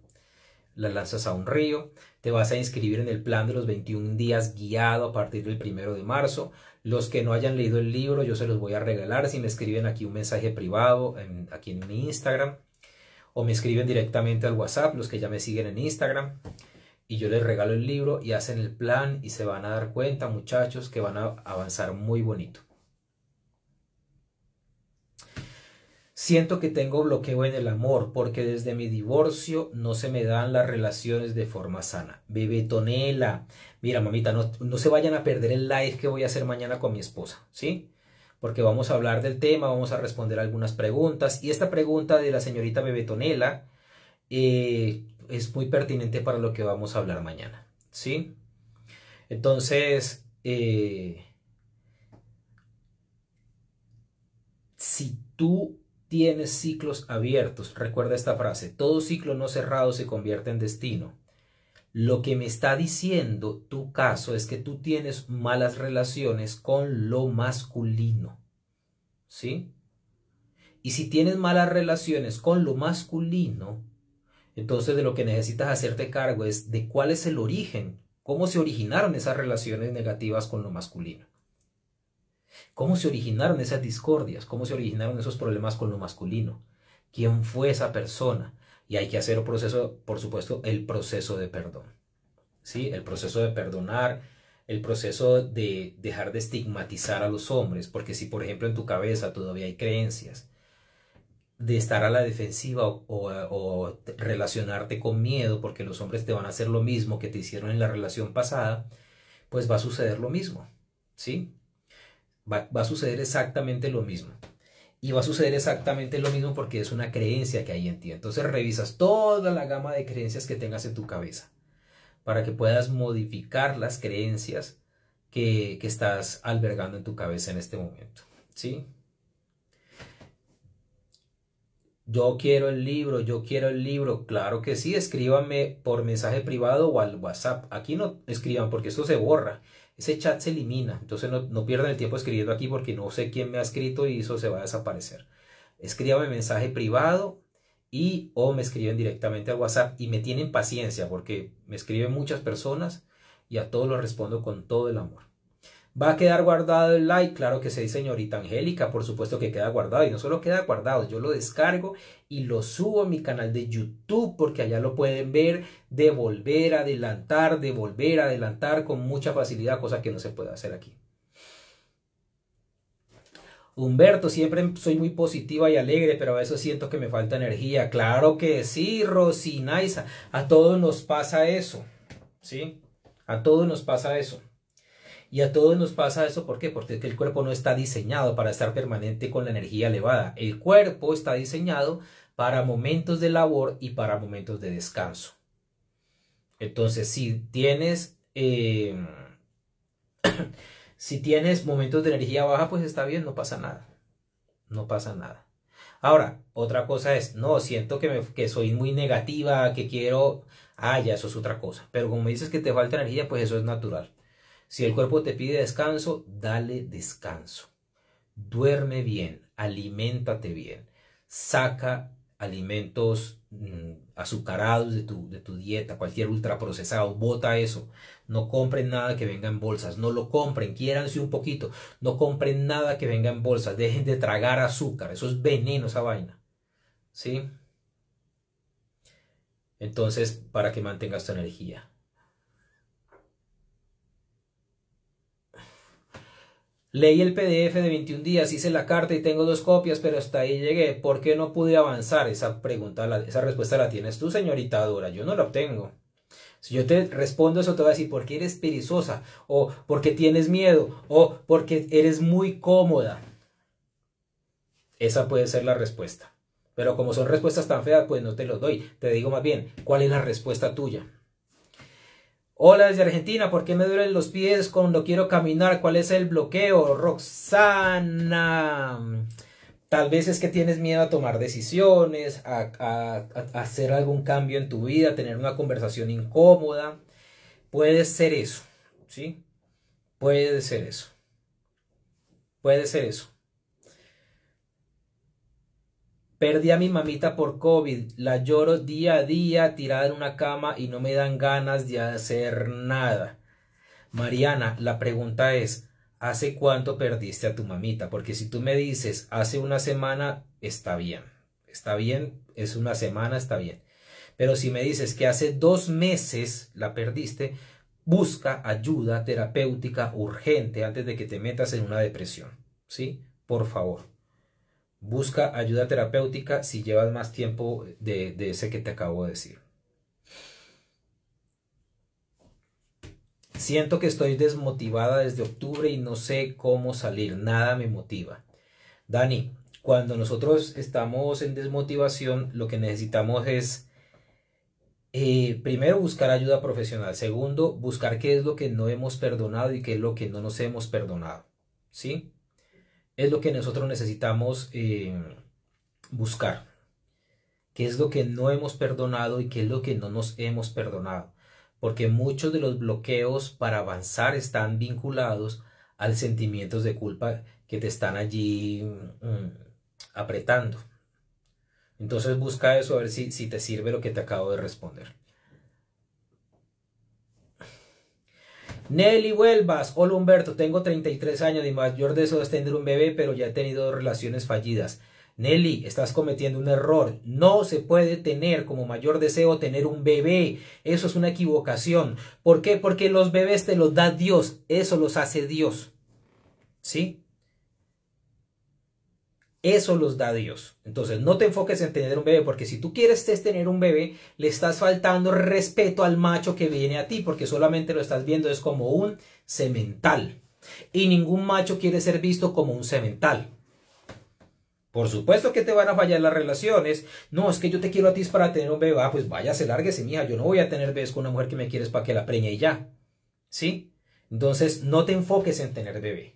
las lanzas a un río, te vas a inscribir en el plan de los 21 días guiado a partir del primero de marzo. Los que no hayan leído el libro, yo se los voy a regalar si me escriben aquí un mensaje privado, aquí en mi Instagram, o me escriben directamente al WhatsApp, los que ya me siguen en Instagram, y yo les regalo el libro y hacen el plan y se van a dar cuenta, muchachos, que van a avanzar muy bonito. Siento que tengo bloqueo en el amor porque desde mi divorcio no se me dan las relaciones de forma sana. Bebetonela, mira mamita, no, se vayan a perder el live que voy a hacer mañana con mi esposa, ¿sí? Porque vamos a hablar del tema, vamos a responder algunas preguntas. Y esta pregunta de la señorita Bebetonela eh, es muy pertinente para lo que vamos a hablar mañana, ¿sí? Entonces, eh, si tú tienes ciclos abiertos. Recuerda esta frase, todo ciclo no cerrado se convierte en destino. Lo que me está diciendo tu caso es que tú tienes malas relaciones con lo masculino. ¿Sí? Y si tienes malas relaciones con lo masculino, entonces de lo que necesitas hacerte cargo es de cuál es el origen, cómo se originaron esas relaciones negativas con lo masculino. ¿Cómo se originaron esas discordias? ¿Cómo se originaron esos problemas con lo masculino? ¿Quién fue esa persona? Y hay que hacer un proceso, por supuesto, el proceso de perdón. ¿Sí? El proceso de perdonar, el proceso de dejar de estigmatizar a los hombres, porque si, por ejemplo, en tu cabeza todavía hay creencias de estar a la defensiva o, o relacionarte con miedo porque los hombres te van a hacer lo mismo que te hicieron en la relación pasada, pues va a suceder lo mismo, ¿sí? va, a suceder exactamente lo mismo. Y va a suceder exactamente lo mismo porque es una creencia que hay en ti. Entonces revisas toda la gama de creencias que tengas en tu cabeza para que puedas modificar las creencias que, que, estás albergando en tu cabeza en este momento. ¿Sí? Yo quiero el libro, yo quiero el libro. Claro que sí, escríbanme por mensaje privado o al WhatsApp. Aquí no escriban porque esto se borra. Ese chat se elimina. Entonces no, no pierdan el tiempo escribiendo aquí porque no sé quién me ha escrito y eso se va a desaparecer. Escríbanme mensaje privado y o me escriben directamente al WhatsApp y me tienen paciencia porque me escriben muchas personas y a todos los respondo con todo el amor. ¿Va a quedar guardado el like? Claro que sí, señorita Angélica, por supuesto que queda guardado. Y no solo queda guardado, yo lo descargo y lo subo a mi canal de YouTube porque allá lo pueden ver, de a adelantar, de a adelantar con mucha facilidad, cosa que no se puede hacer aquí. Humberto, siempre soy muy positiva y alegre, pero a veces siento que me falta energía. Claro que sí, Rosinaiza. A todos nos pasa eso. ¿Sí? A todos nos pasa eso. Y a todos nos pasa eso, ¿por qué? Porque el cuerpo no está diseñado para estar permanente con la energía elevada. El cuerpo está diseñado para momentos de labor y para momentos de descanso. Entonces, si tienes, eh, si tienes momentos de energía baja, pues está bien, no pasa nada. No pasa nada. Ahora, otra cosa es, no, siento que, me, que soy muy negativa, que quiero, ah, ya, eso es otra cosa. Pero como dices que te falta energía, pues eso es natural. Si el cuerpo te pide descanso, dale descanso. Duerme bien, aliméntate bien, saca alimentos mm, azucarados de tu, de tu dieta, cualquier ultraprocesado, bota eso. No compren nada que venga en bolsas, no lo compren, quiéranse un poquito, no compren nada que venga en bolsas, dejen de tragar azúcar, eso es veneno, esa vaina. ¿Sí? Entonces, para que mantengas tu energía. Leí el PDF de 21 días, hice la carta y tengo dos copias, pero hasta ahí llegué. ¿Por qué no pude avanzar? Esa pregunta, esa respuesta la tienes tú, señorita Dora. Yo no la obtengo. Si yo te respondo eso, te voy a decir, ¿por qué eres perezosa? O porque tienes miedo, o porque eres muy cómoda. Esa puede ser la respuesta. Pero como son respuestas tan feas, pues no te lo doy. Te digo más bien, ¿cuál es la respuesta tuya? Hola desde Argentina, ¿por qué me duelen los pies cuando quiero caminar? ¿Cuál es el bloqueo? Roxana. Tal vez es que tienes miedo a tomar decisiones, a, hacer algún cambio en tu vida, tener una conversación incómoda. Puede ser eso, ¿sí? Puede ser eso. Puede ser eso. Perdí a mi mamita por COVID, la lloro día a día tirada en una cama y no me dan ganas de hacer nada. Mariana, la pregunta es, ¿hace cuánto perdiste a tu mamita? Porque si tú me dices, hace una semana, está bien. Está bien, es una semana, está bien. Pero si me dices que hace dos meses la perdiste, busca ayuda terapéutica urgente antes de que te metas en una depresión. ¿Sí? Por favor. Busca ayuda terapéutica si llevas más tiempo de, ese que te acabo de decir. Siento que estoy desmotivada desde octubre y no sé cómo salir, nada me motiva. Dani, cuando nosotros estamos en desmotivación, lo que necesitamos es, eh, primero, buscar ayuda profesional. Segundo, buscar qué es lo que no hemos perdonado y qué es lo que no nos hemos perdonado. ¿Sí? es lo que nosotros necesitamos eh, buscar. ¿Qué es lo que no hemos perdonado y qué es lo que no nos hemos perdonado? Porque muchos de los bloqueos para avanzar están vinculados al sentimientos de culpa que te están allí mm, mm, apretando. Entonces busca eso a ver si te sirve lo que te acabo de responder. Nelly Huelvas, hola Humberto, tengo 33 años, mi mayor deseo es tener un bebé, pero ya he tenido relaciones fallidas. Nelly, estás cometiendo un error. No se puede tener como mayor deseo tener un bebé. Eso es una equivocación. ¿Por qué? Porque los bebés te los da Dios. Eso los hace Dios. ¿Sí? Eso los da Dios. Entonces no te enfoques en tener un bebé, porque si tú quieres tener un bebé, le estás faltando respeto al macho que viene a ti, porque solamente lo estás viendo es como un semental. Y ningún macho quiere ser visto como un semental. Por supuesto que te van a fallar las relaciones. No, es que yo te quiero a ti para tener un bebé. Ah, pues váyase, lárguese, mija. Yo no voy a tener bebés con una mujer que me quieres para que la preñe y ya. ¿Sí? Entonces, no te enfoques en tener bebé.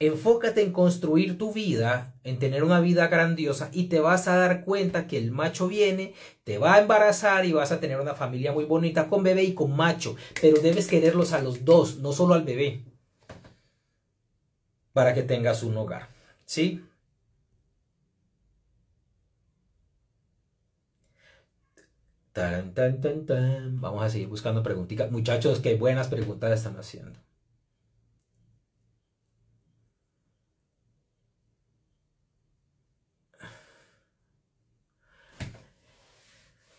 Enfócate en construir tu vida, en tener una vida grandiosa y te vas a dar cuenta que el macho viene, te va a embarazar y vas a tener una familia muy bonita con bebé y con macho. Pero debes quererlos a los dos, no solo al bebé, para que tengas un hogar. ¿Sí? Vamos a seguir buscando preguntitas. Muchachos, qué buenas preguntas están haciendo.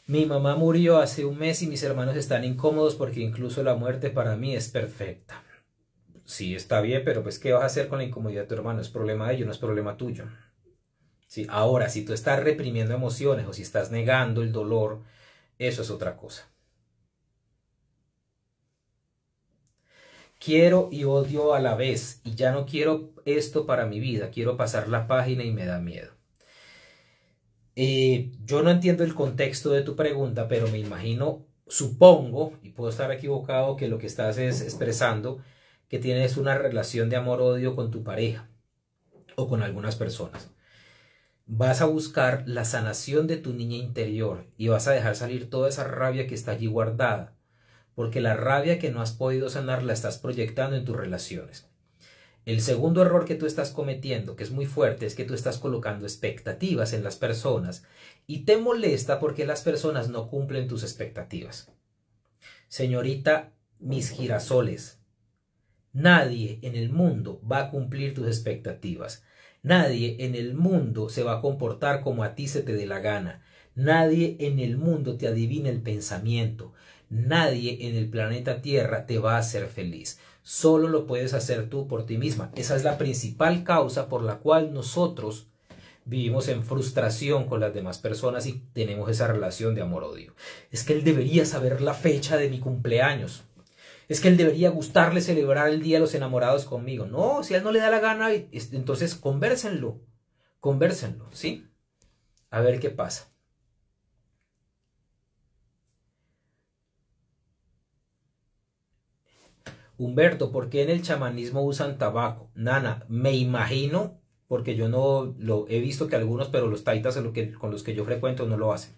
Mi mamá murió hace un mes y mis hermanos están incómodos porque incluso la muerte para mí es perfecta. Sí, está bien, pero pues ¿qué vas a hacer con la incomodidad de tu hermano? Es problema de ellos, no es problema tuyo. ahora, si tú estás reprimiendo emociones o si estás negando el dolor, eso es otra cosa. Quiero y odio a la vez y ya no quiero esto para mi vida, quiero pasar la página y me da miedo. Eh, yo no entiendo el contexto de tu pregunta, pero me imagino, supongo, y puedo estar equivocado, que lo que estás es expresando que tienes una relación de amor-odio con tu pareja o con algunas personas. Vas a buscar la sanación de tu niña interior y vas a dejar salir toda esa rabia que está allí guardada, porque la rabia que no has podido sanar la estás proyectando en tus relaciones. El segundo error que tú estás cometiendo, que es muy fuerte, es que tú estás colocando expectativas en las personas y te molesta porque las personas no cumplen tus expectativas. Señorita, mis girasoles, nadie en el mundo va a cumplir tus expectativas. Nadie en el mundo se va a comportar como a ti se te dé la gana. Nadie en el mundo te adivina el pensamiento. Nadie en el planeta Tierra te va a hacer feliz solo lo puedes hacer tú por ti misma. Esa es la principal causa por la cual nosotros vivimos en frustración con las demás personas y tenemos esa relación de amor-odio. Es que él debería saber la fecha de mi cumpleaños. Es que él debería gustarle celebrar el Día de los Enamorados conmigo. No, si a él no le da la gana, entonces convérsenlo. Convérsenlo, ¿sí? A ver qué pasa. Humberto, ¿por qué en el chamanismo usan tabaco? Nana, me imagino, porque yo no lo he visto que algunos, pero los taitas con los que yo frecuento no lo hacen.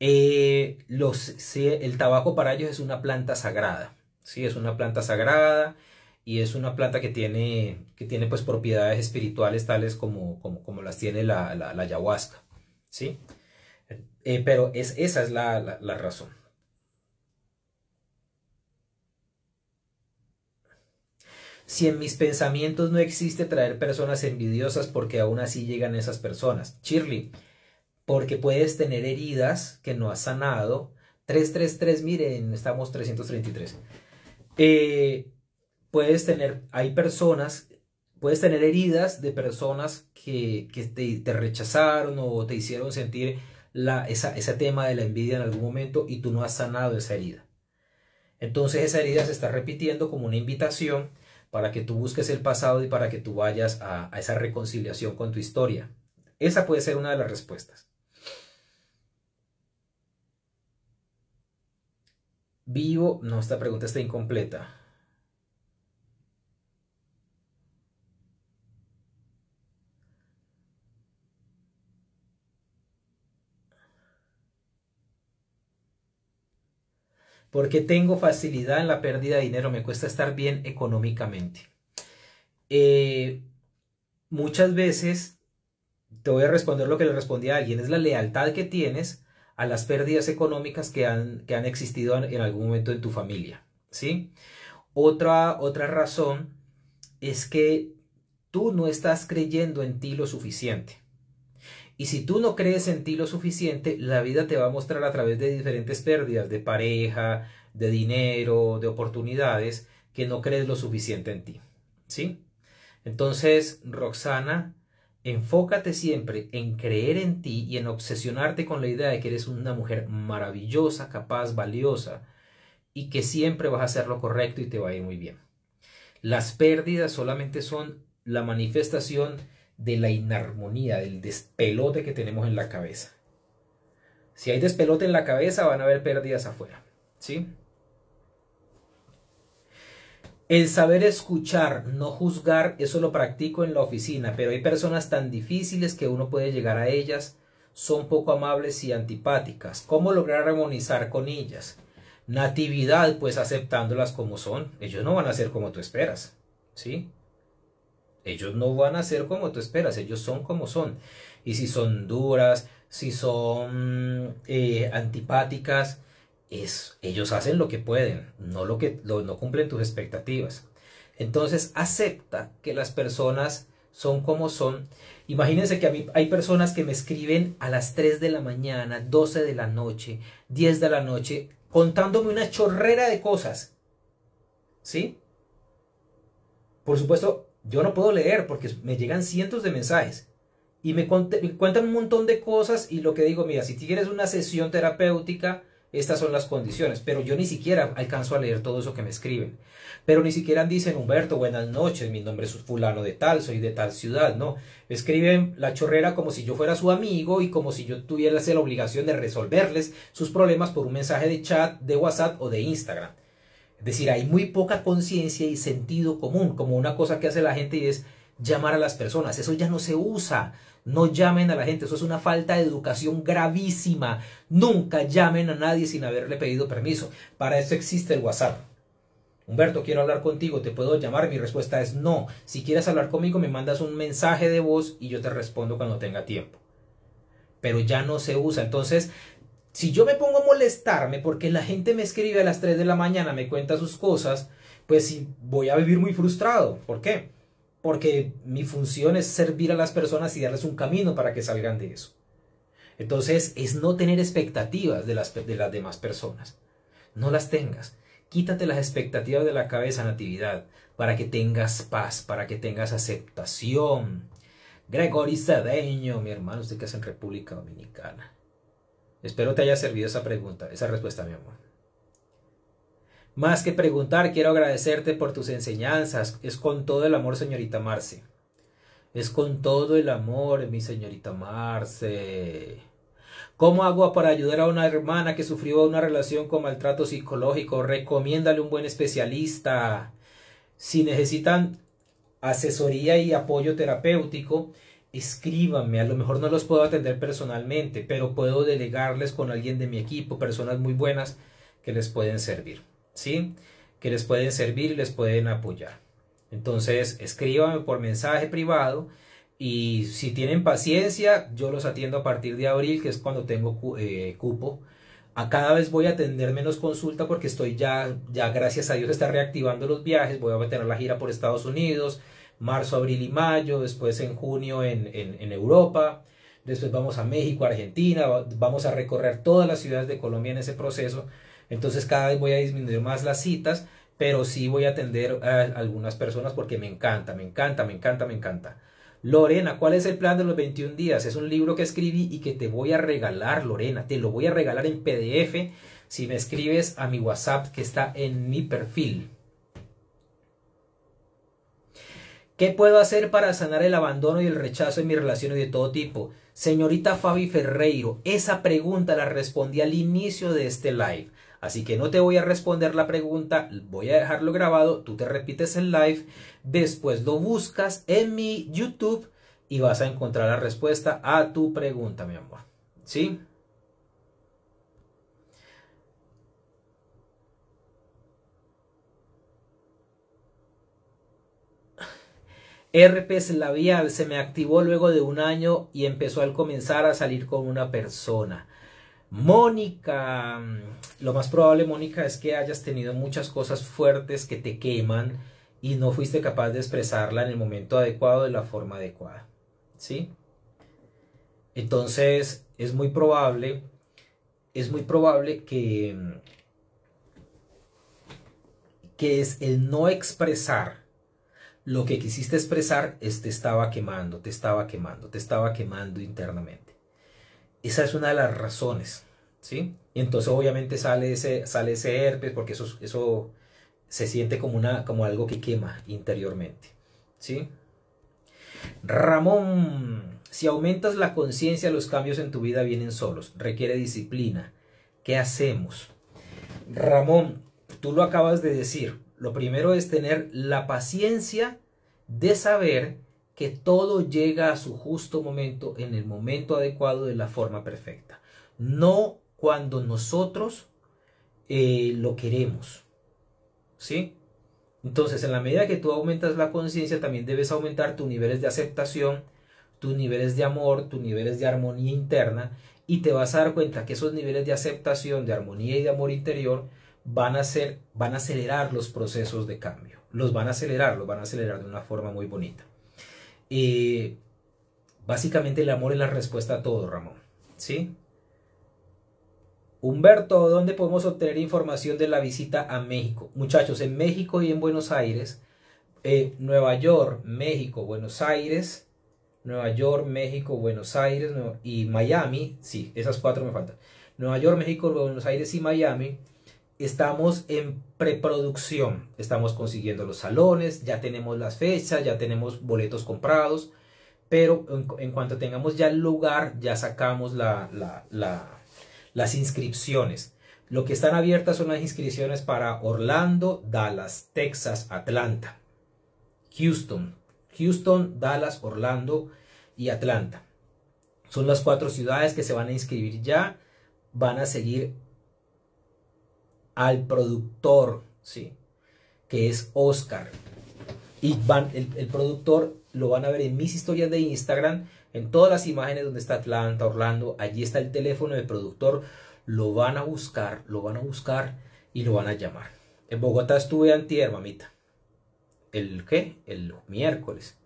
Eh, el tabaco para ellos es una planta sagrada, ¿sí? Es una planta sagrada y es una planta que tiene, que tiene pues propiedades espirituales tales como, como, las tiene la, ayahuasca, ¿sí? Eh, pero es, esa es la razón. Si en mis pensamientos no existe traer personas envidiosas porque aún así llegan esas personas. Shirley, porque puedes tener heridas que no has sanado. 333, miren, estamos 333. Eh, puedes tener, hay personas, puedes tener heridas de personas que, que te, rechazaron o te hicieron sentir la, esa, ese tema de la envidia en algún momento y tú no has sanado esa herida. Entonces esa herida se está repitiendo como una invitación para que tú busques el pasado y para que tú vayas a, esa reconciliación con tu historia. Esa puede ser una de las respuestas. Vivo, no, esta pregunta está incompleta. porque tengo facilidad en la pérdida de dinero, me cuesta estar bien económicamente. Eh, muchas veces te voy a responder lo que le respondí a alguien, es la lealtad que tienes a las pérdidas económicas que han, que han existido en algún momento en tu familia, ¿sí? Otra, otra razón es que tú no estás creyendo en ti lo suficiente. Y si tú no crees en ti lo suficiente, la vida te va a mostrar a través de diferentes pérdidas, de pareja, de dinero, de oportunidades, que no crees lo suficiente en ti. ¿Sí? Entonces, Roxana, enfócate siempre en creer en ti y en obsesionarte con la idea de que eres una mujer maravillosa, capaz, valiosa y que siempre vas a hacer lo correcto y te va a ir muy bien. Las pérdidas solamente son la manifestación de la inarmonía, del despelote que tenemos en la cabeza. Si hay despelote en la cabeza, van a haber pérdidas afuera. ¿Sí? El saber escuchar, no juzgar, eso lo practico en la oficina, pero hay personas tan difíciles que uno puede llegar a ellas, son poco amables y antipáticas. ¿Cómo lograr armonizar con ellas? Natividad, pues aceptándolas como son. Ellos no van a ser como tú esperas, ¿sí? Ellos no van a ser como tú esperas, ellos son como son. Y si son duras, si son eh, antipáticas, es, ellos hacen lo que pueden, no, lo que, no cumplen tus expectativas. Entonces acepta que las personas son como son. Imagínense que a mí, hay personas que me escriben a las 3 de la mañana, 12 de la noche, 10 de la noche, contándome una chorrera de cosas. ¿Sí? Por supuesto, yo no puedo leer porque me llegan cientos de mensajes y me, cuentan un montón de cosas y lo que digo, mira, si quieres una sesión terapéutica, estas son las condiciones, pero yo ni siquiera alcanzo a leer todo eso que me escriben. Pero ni siquiera dicen, Humberto, buenas noches, mi nombre es fulano de tal, soy de tal ciudad, no. Escriben la chorrera como si yo fuera su amigo y como si yo tuviera la obligación de resolverles sus problemas por un mensaje de chat, de WhatsApp o de Instagram. Es decir, hay muy poca conciencia y sentido común, como una cosa que hace la gente y es llamar a las personas. Eso ya no se usa. No llamen a la gente. Eso es una falta de educación gravísima. Nunca llamen a nadie sin haberle pedido permiso. Para eso existe el WhatsApp. Humberto, quiero hablar contigo, ¿te puedo llamar? Mi respuesta es no. Si quieres hablar conmigo, me mandas un mensaje de voz y yo te respondo cuando tenga tiempo. Pero ya no se usa. Entonces, si yo me pongo a molestarme porque la gente me escribe a las 3 de la mañana, me cuenta sus cosas, pues voy a vivir muy frustrado. ¿Por qué? Porque mi función es servir a las personas y darles un camino para que salgan de eso. Entonces es no tener expectativas de las, de las demás personas. No las tengas. Quítate las expectativas de la cabeza, Natividad, para que tengas paz, para que tengas aceptación. Gregory Cedeño, mi hermano, usted que es en República Dominicana. Espero te haya servido esa pregunta, esa respuesta, mi amor. Más que preguntar, quiero agradecerte por tus enseñanzas. Es con todo el amor, señorita Marce. Es con todo el amor, mi señorita Marce. ¿Cómo hago para ayudar a una hermana que sufrió una relación con maltrato psicológico? Recomiéndale un buen especialista. Si necesitan asesoría y apoyo terapéutico, escríbame a lo mejor no los puedo atender personalmente, pero puedo delegarles con alguien de mi equipo, personas muy buenas que les pueden servir, ¿sí? Que les pueden servir y les pueden apoyar. Entonces, escríbanme por mensaje privado y si tienen paciencia, yo los atiendo a partir de abril, que es cuando tengo eh, cupo. A cada vez voy a atender menos consulta porque estoy ya, ya gracias a Dios está reactivando los viajes, voy a tener la gira por Estados Unidos, marzo, abril y mayo, después en junio en, Europa, después vamos a México, Argentina, vamos a recorrer todas las ciudades de Colombia en ese proceso, entonces cada vez voy a disminuir más las citas, pero sí voy a atender a algunas personas porque me encanta, me encanta, me encanta, me encanta. Lorena, ¿cuál es el plan de los 21 días? Es un libro que escribí y que te voy a regalar, Lorena. Te lo voy a regalar en PDF si me escribes a mi WhatsApp que está en mi perfil. ¿Qué puedo hacer para sanar el abandono y el rechazo en mis relaciones de todo tipo? Señorita Fabi Ferreiro, esa pregunta la respondí al inicio de este live. Así que no te voy a responder la pregunta, voy a dejarlo grabado, tú te repites el live, después lo buscas en mi YouTube y vas a encontrar la respuesta a tu pregunta, mi amor. ¿Sí? RPs labial se me activó luego de un año y empezó al comenzar a salir con una persona. Mónica, mm, lo más probable, Mónica, es que hayas tenido muchas cosas fuertes que te queman y no fuiste capaz de expresarla en el momento adecuado de la forma adecuada. ¿Sí? Entonces, es muy probable, es muy probable que, mm, que es el no expresar lo que quisiste expresar es te estaba quemando, te estaba quemando, te estaba quemando internamente. Esa es una de las razones, ¿sí? Y entonces obviamente sale ese, sale ese herpes porque eso, eso se siente como, una, como algo que quema interiormente, ¿sí? Ramón, si aumentas la conciencia, los cambios en tu vida vienen solos, requiere disciplina. ¿Qué hacemos? Ramón, tú lo acabas de decir, lo primero es tener la paciencia de saber que todo llega a su justo momento, en el momento adecuado, de la forma perfecta. No cuando nosotros eh, lo queremos. ¿Sí? Entonces, en la medida que tú aumentas la conciencia, también debes aumentar tus niveles de aceptación, tus niveles de amor, tus niveles de armonía interna, y te vas a dar cuenta que esos niveles de aceptación, de armonía y de amor interior van a, ser, van a acelerar los procesos de cambio. Los van a acelerar, los van a acelerar de una forma muy bonita. Y... básicamente el amor es la respuesta a todo, Ramón. ¿Sí? Humberto, ¿dónde podemos obtener información de la visita a México? Muchachos, en México y en Buenos Aires, eh, Nueva York, México, Buenos Aires, Nueva York, México, Buenos Aires y Miami, sí, esas cuatro me faltan. Nueva York, México, Buenos Aires y Miami Estamos en preproducción, estamos consiguiendo los salones, ya tenemos las fechas, ya tenemos boletos comprados, pero en, cuanto tengamos ya el lugar, ya sacamos las inscripciones. Lo que están abiertas son las inscripciones para Orlando, Dallas, Texas, Atlanta, Houston, Houston, Dallas, Orlando y Atlanta. Son las cuatro ciudades que se van a inscribir ya. Van a seguir al productor, ¿sí? que es Oscar. Y van, el, productor lo van a ver en mis historias de Instagram, en todas las imágenes donde está Atlanta, Orlando, allí está el teléfono del productor, lo van a buscar, lo van a buscar y lo van a llamar. En Bogotá estuve antier, mamita. ¿El qué? El miércoles.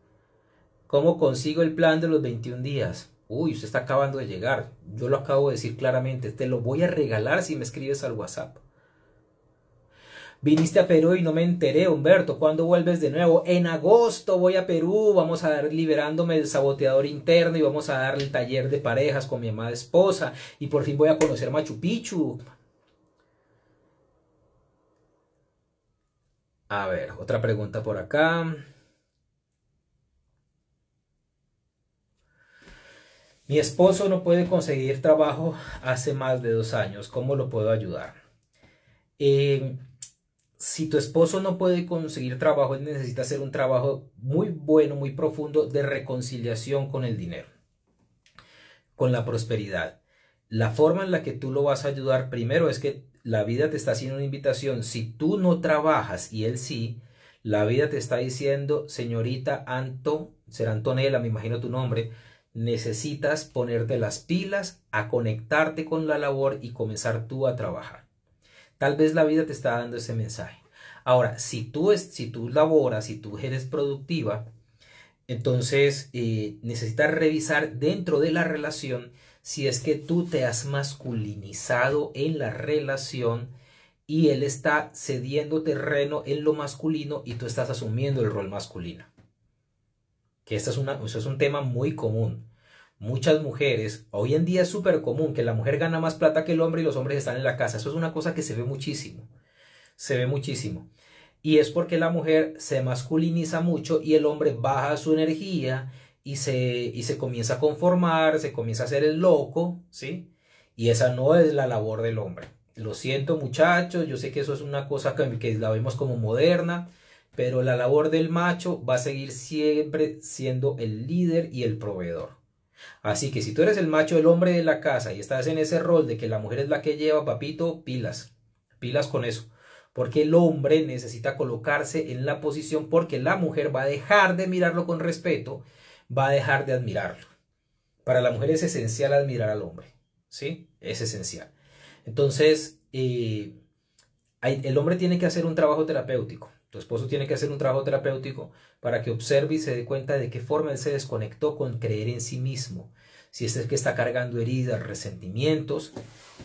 ¿Cómo consigo el plan de los 21 días? Uy, usted está acabando de llegar. Yo lo acabo de decir claramente. Te lo voy a regalar si me escribes al WhatsApp. Viniste a Perú y no me enteré, Humberto. ¿Cuándo vuelves de nuevo? En agosto voy a Perú. Vamos a dar liberándome del saboteador interno y vamos a dar el taller de parejas con mi amada esposa. Y por fin voy a conocer Machu Picchu. A ver, otra pregunta por acá. Mi esposo no puede conseguir trabajo hace más de dos años. ¿Cómo lo puedo ayudar? Eh, si tu esposo no puede conseguir trabajo, él necesita hacer un trabajo muy bueno, muy profundo de reconciliación con el dinero, con la prosperidad. La forma en la que tú lo vas a ayudar primero es que la vida te está haciendo una invitación. Si tú no trabajas y él sí, la vida te está diciendo, señorita Anto, será Antonella, me imagino tu nombre, necesitas ponerte las pilas a conectarte con la labor y comenzar tú a trabajar. Tal vez la vida te está dando ese mensaje. Ahora, si tú, es, si tú laboras, si tú eres productiva, entonces eh, necesitas revisar dentro de la relación si es que tú te has masculinizado en la relación y él está cediendo terreno en lo masculino y tú estás asumiendo el rol masculino. Que esto es, es un tema muy común muchas mujeres, hoy en día es súper común que la mujer gana más plata que el hombre y los hombres están en la casa. Eso es una cosa que se ve muchísimo. Se ve muchísimo. Y es porque la mujer se masculiniza mucho y el hombre baja su energía y se, y se comienza a conformar, se comienza a ser el loco, ¿sí? Y esa no es la labor del hombre. Lo siento muchachos, yo sé que eso es una cosa que la vemos como moderna, pero la labor del macho va a seguir siempre siendo el líder y el proveedor. Así que si tú eres el macho, el hombre de la casa y estás en ese rol de que la mujer es la que lleva, papito, pilas, pilas con eso. Porque el hombre necesita colocarse en la posición porque la mujer va a dejar de mirarlo con respeto, va a dejar de admirarlo. Para la mujer es esencial admirar al hombre, ¿sí? Es esencial. Entonces, eh, el hombre tiene que hacer un trabajo terapéutico. Tu esposo tiene que hacer un trabajo terapéutico para que observe y se dé cuenta de qué forma él se desconectó con creer en sí mismo. Si es el que está cargando heridas, resentimientos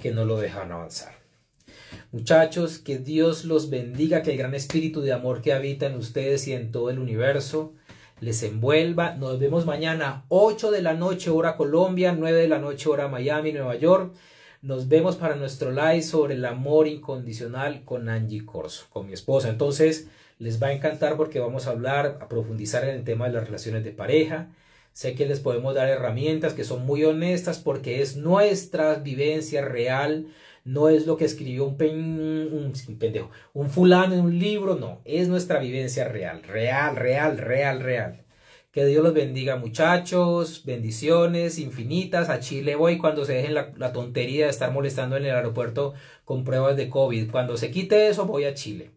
que no lo dejan avanzar. Muchachos, que Dios los bendiga, que el gran espíritu de amor que habita en ustedes y en todo el universo les envuelva. Nos vemos mañana 8 de la noche hora Colombia, 9 de la noche hora Miami, Nueva York. Nos vemos para nuestro live sobre el amor incondicional con Angie Corso, con mi esposa. Entonces, les va a encantar porque vamos a hablar, a profundizar en el tema de las relaciones de pareja. Sé que les podemos dar herramientas que son muy honestas porque es nuestra vivencia real, no es lo que escribió un, un, pendejo, un fulano en un libro, no, es nuestra vivencia real, real, real, real, real. Que Dios los bendiga muchachos, bendiciones infinitas. A Chile voy cuando se dejen la, la, tontería de estar molestando en el aeropuerto con pruebas de COVID. Cuando se quite eso voy a Chile.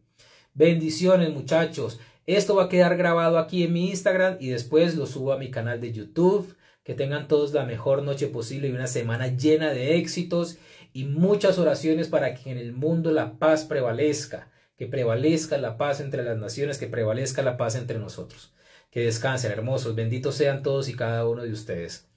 Bendiciones muchachos. Esto va a quedar grabado aquí en mi Instagram y después lo subo a mi canal de YouTube. Que tengan todos la mejor noche posible y una semana llena de éxitos y muchas oraciones para que en el mundo la paz prevalezca. Que prevalezca la paz entre las naciones, que prevalezca la paz entre nosotros. Que descansen, hermosos. Benditos sean todos y cada uno de ustedes.